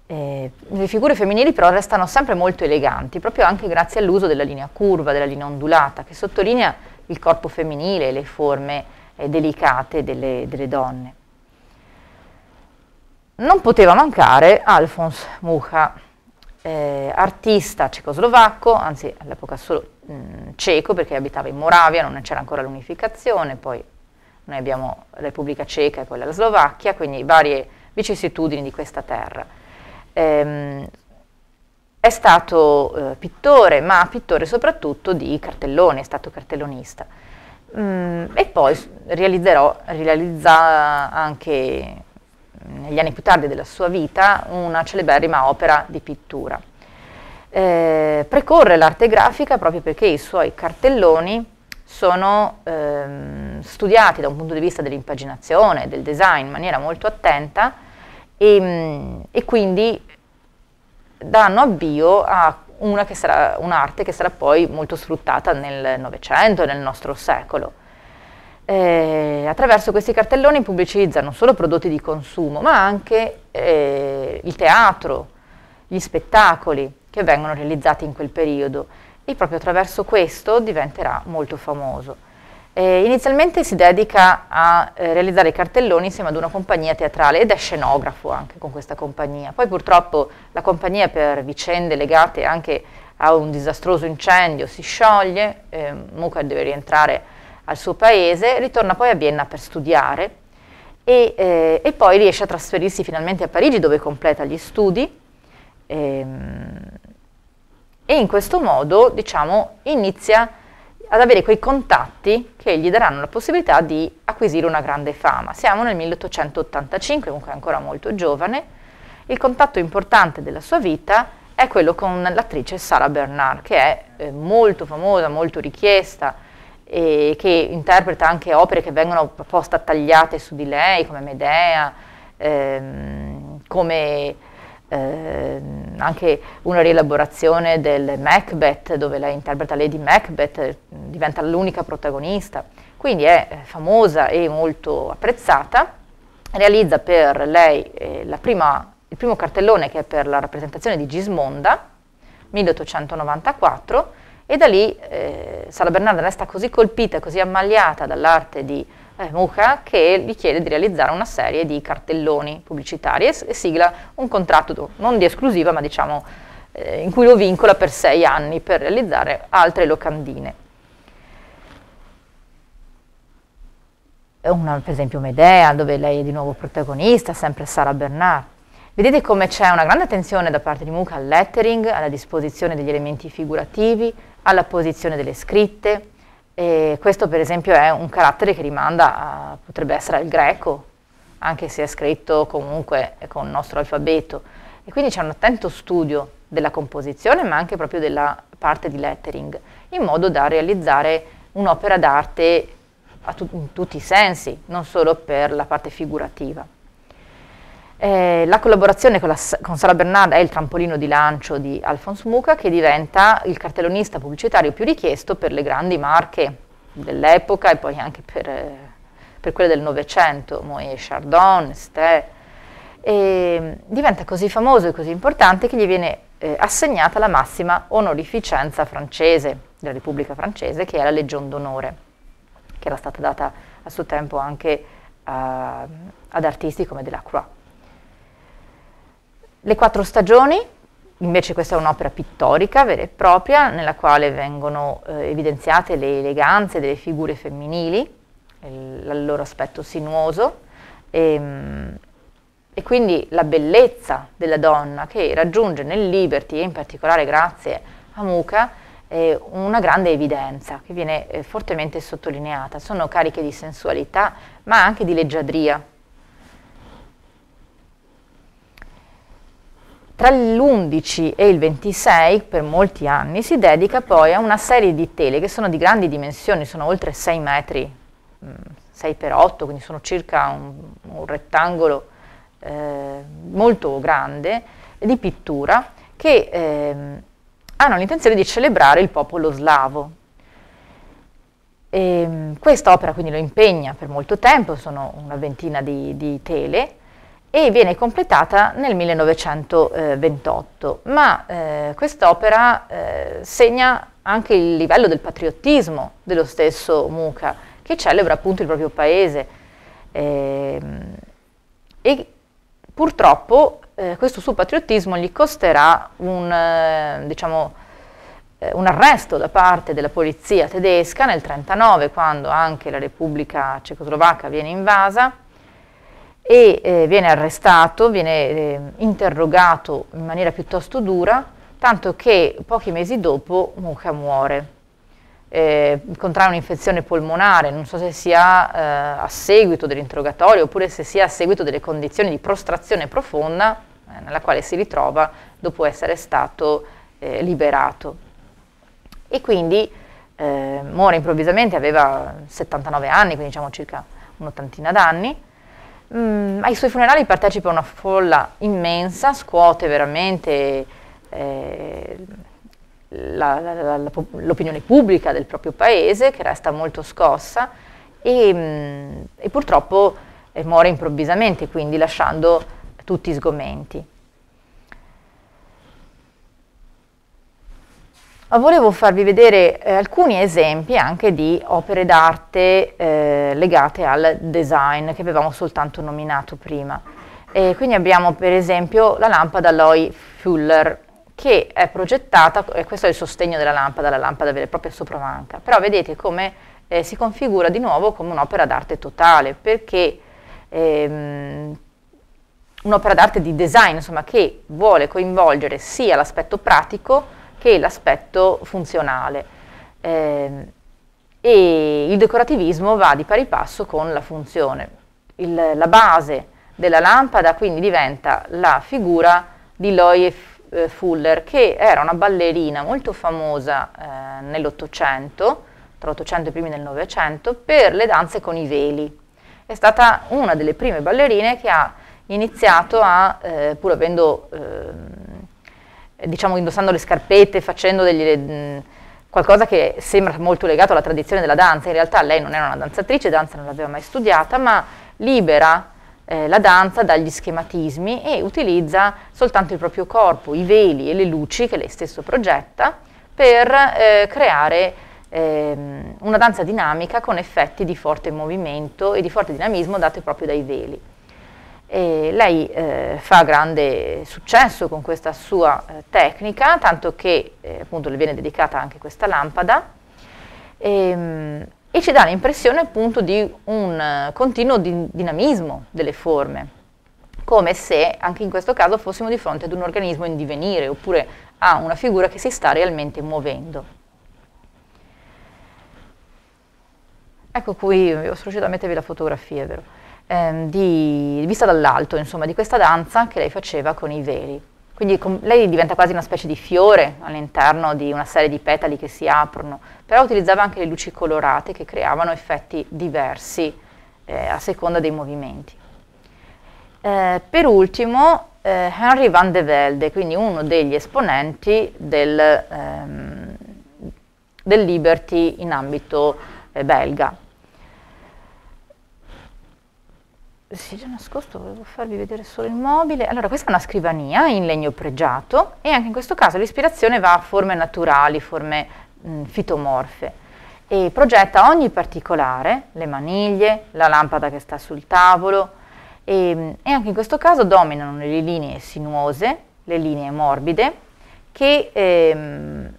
Eh, le figure femminili però restano sempre molto eleganti, proprio anche grazie all'uso della linea curva, della linea ondulata, che sottolinea il corpo femminile e le forme eh, delicate delle, delle donne non poteva mancare Alfons Mucha, eh, artista cecoslovacco, anzi all'epoca solo mh, mm, ceco perché abitava in Moravia, non c'era ancora l'unificazione, poi noi abbiamo la Repubblica Ceca e poi la Slovacchia, quindi varie vicissitudini di questa terra. Ehm, è stato eh, pittore, ma pittore soprattutto di cartelloni, è stato cartellonista. Mm, e poi realizzerò, realizza anche Mm, negli anni più tardi della sua vita, una celeberrima opera di pittura. Eh, precorre l'arte grafica proprio perché i suoi cartelloni sono ehm, studiati da un punto di vista dell'impaginazione, del design in maniera molto attenta e, mm, e quindi danno avvio a un'arte che, un che sarà poi molto sfruttata nel Novecento e nel nostro secolo eh, attraverso questi cartelloni pubblicizza non solo prodotti di consumo, ma anche eh, il teatro, gli spettacoli che vengono realizzati in quel periodo e proprio attraverso questo diventerà molto famoso. Eh, inizialmente si dedica a eh, realizzare i cartelloni insieme ad una compagnia teatrale ed è scenografo anche con questa compagnia. Poi purtroppo la compagnia per vicende legate anche a un disastroso incendio si scioglie, eh, Mucca deve rientrare a al suo paese, ritorna poi a Vienna per studiare e, eh, e poi riesce a trasferirsi finalmente a Parigi dove completa gli studi ehm, e in questo modo diciamo, inizia ad avere quei contatti che gli daranno la possibilità di acquisire una grande fama. Siamo nel 1885, comunque ancora molto giovane, il contatto importante della sua vita è quello con l'attrice Sara Bernard, che è eh, molto famosa, molto richiesta, e che interpreta anche opere che vengono apposta tagliate su di lei, come Medea, ehm, come ehm, anche una rielaborazione del Macbeth, dove lei interpreta Lady Macbeth, eh, diventa l'unica protagonista, quindi è eh, famosa e molto apprezzata, realizza per lei eh, prima, il primo cartellone che è per la rappresentazione di Gismonda, 1894, e da lì eh, Sara Bernarda resta così colpita, così ammagliata dall'arte di eh, Mucha che gli chiede di realizzare una serie di cartelloni pubblicitari e, e sigla un contratto non di esclusiva ma diciamo eh, in cui lo vincola per sei anni per realizzare altre locandine. Una, per esempio Medea, dove lei è di nuovo protagonista, sempre Sara Bernard. Vedete come c'è una grande attenzione da parte di Mucha al lettering, alla disposizione degli elementi figurativi, alla posizione delle scritte. E questo per esempio è un carattere che rimanda, a, potrebbe essere al greco, anche se è scritto comunque con il nostro alfabeto. E quindi c'è un attento studio della composizione, ma anche proprio della parte di lettering, in modo da realizzare un'opera d'arte tu in tutti i sensi, non solo per la parte figurativa. Eh, la collaborazione con, la, con, Sara Bernard è il trampolino di lancio di Alphonse Muca che diventa il cartellonista pubblicitario più richiesto per le grandi marche dell'epoca e poi anche per, eh, per quelle del Novecento, Moët Chardon, Esté. E mm, diventa così famoso e così importante che gli viene eh, assegnata la massima onorificenza francese, della Repubblica francese, che è la Legion d'Onore, che era stata data a suo tempo anche ehm, ad artisti come Delacroix. Le quattro stagioni, invece questa è un'opera pittorica vera e propria, nella quale vengono eh, evidenziate le eleganze delle figure femminili, il, il loro aspetto sinuoso, e, ehm, e quindi la bellezza della donna che raggiunge nel Liberty, in particolare grazie a Muca, una grande evidenza che viene eh, fortemente sottolineata. Sono cariche di sensualità, ma anche di leggiadria, Tra l'11 e il 26, per molti anni, si dedica poi a una serie di tele che sono di grandi dimensioni, sono oltre 6 metri, 6x8, mm, quindi sono circa un, un rettangolo eh, molto grande di pittura, che eh, hanno l'intenzione di celebrare il popolo slavo. Ehm, Questa opera quindi lo impegna per molto tempo, sono una ventina di, di tele, e viene completata nel 1928, ma eh, quest'opera eh, segna anche il livello del patriottismo dello stesso Muca, che celebra appunto il proprio paese. Eh, e purtroppo eh, questo suo patriottismo gli costerà un, eh, diciamo, eh, un arresto da parte della polizia tedesca nel 1939, quando anche la Repubblica Cecoslovacca viene invasa e eh, viene arrestato, viene eh, interrogato in maniera piuttosto dura, tanto che pochi mesi dopo Mucha muore. Eh, contrae un'infezione polmonare, non so se sia eh, a seguito dell'interrogatorio oppure se sia a seguito delle condizioni di prostrazione profonda eh, nella quale si ritrova dopo essere stato eh, liberato. E quindi eh, muore improvvisamente, aveva 79 anni, quindi diciamo circa un'ottantina d'anni, Mm, ai suoi funerali partecipa una folla immensa, scuote veramente eh, l'opinione pubblica del proprio paese che resta molto scossa e, mm, e purtroppo eh, muore improvvisamente, quindi lasciando tutti sgomenti. volevo farvi vedere eh, alcuni esempi anche di opere d'arte eh, legate al design che avevamo soltanto nominato prima. E quindi abbiamo per esempio la lampada Loi Fuller che è progettata, e questo è il sostegno della lampada, la lampada vera e propria sopramanca, però vedete come eh, si configura di nuovo come un'opera d'arte totale perché ehm, un'opera d'arte di design insomma, che vuole coinvolgere sia l'aspetto pratico che l'aspetto funzionale. Eh, e il decorativismo va di pari passo con la funzione. Il, la base della lampada quindi diventa la figura di Loie eh, Fuller, che era una ballerina molto famosa eh, nell'Ottocento, tra l'Ottocento e i primi del Novecento, per le danze con i veli. È stata una delle prime ballerine che ha iniziato a, eh, pur avendo eh, eh, diciamo indossando le scarpette, facendo degli, mh, mm, qualcosa che sembra molto legato alla tradizione della danza, in realtà lei non era una danzatrice, danza non l'aveva mai studiata, ma libera eh, la danza dagli schematismi e utilizza soltanto il proprio corpo, i veli e le luci che lei stesso progetta per eh, creare ehm, una danza dinamica con effetti di forte movimento e di forte dinamismo dati proprio dai veli. E lei eh, fa grande successo con questa sua eh, tecnica, tanto che eh, appunto le viene dedicata anche questa lampada e, ehm, e ci dà l'impressione appunto di un eh, continuo din dinamismo delle forme, come se anche in questo caso fossimo di fronte ad un organismo in divenire oppure a una figura che si sta realmente muovendo. Ecco qui, sono riuscito a mettervi la fotografia, vero? ehm, di vista dall'alto, insomma, di questa danza che lei faceva con i veli. Quindi con, lei diventa quasi una specie di fiore all'interno di una serie di petali che si aprono, però utilizzava anche le luci colorate che creavano effetti diversi eh, a seconda dei movimenti. Eh, per ultimo eh, Henry van de Velde, quindi uno degli esponenti del, ehm, del Liberty in ambito eh, belga. si è nascosto, volevo farvi vedere solo il mobile. Allora, questa è una scrivania in legno pregiato e anche in questo caso l'ispirazione va a forme naturali, forme mh, fitomorfe e progetta ogni particolare, le maniglie, la lampada che sta sul tavolo e, e anche in questo caso dominano le linee sinuose, le linee morbide che ehm,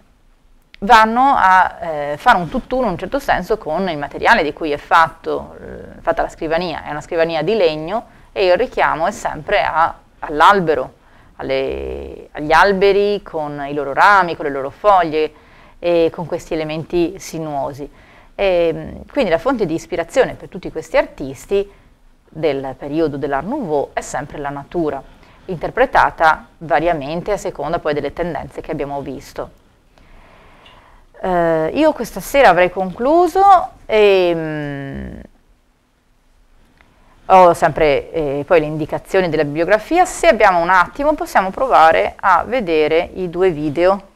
vanno a eh, fare un tutt'uno in un certo senso con il materiale di cui è fatto, eh, fatta la scrivania, è una scrivania di legno e il richiamo è sempre all'albero, agli alberi con i loro rami, con le loro foglie e con questi elementi sinuosi. E, quindi la fonte di ispirazione per tutti questi artisti del periodo dell'Art Nouveau è sempre la natura, interpretata variamente a seconda poi delle tendenze che abbiamo visto. Eh, io questa sera avrei concluso e mh, mm, ho sempre eh, poi le indicazioni della bibliografia. Se abbiamo un attimo possiamo provare a vedere i due video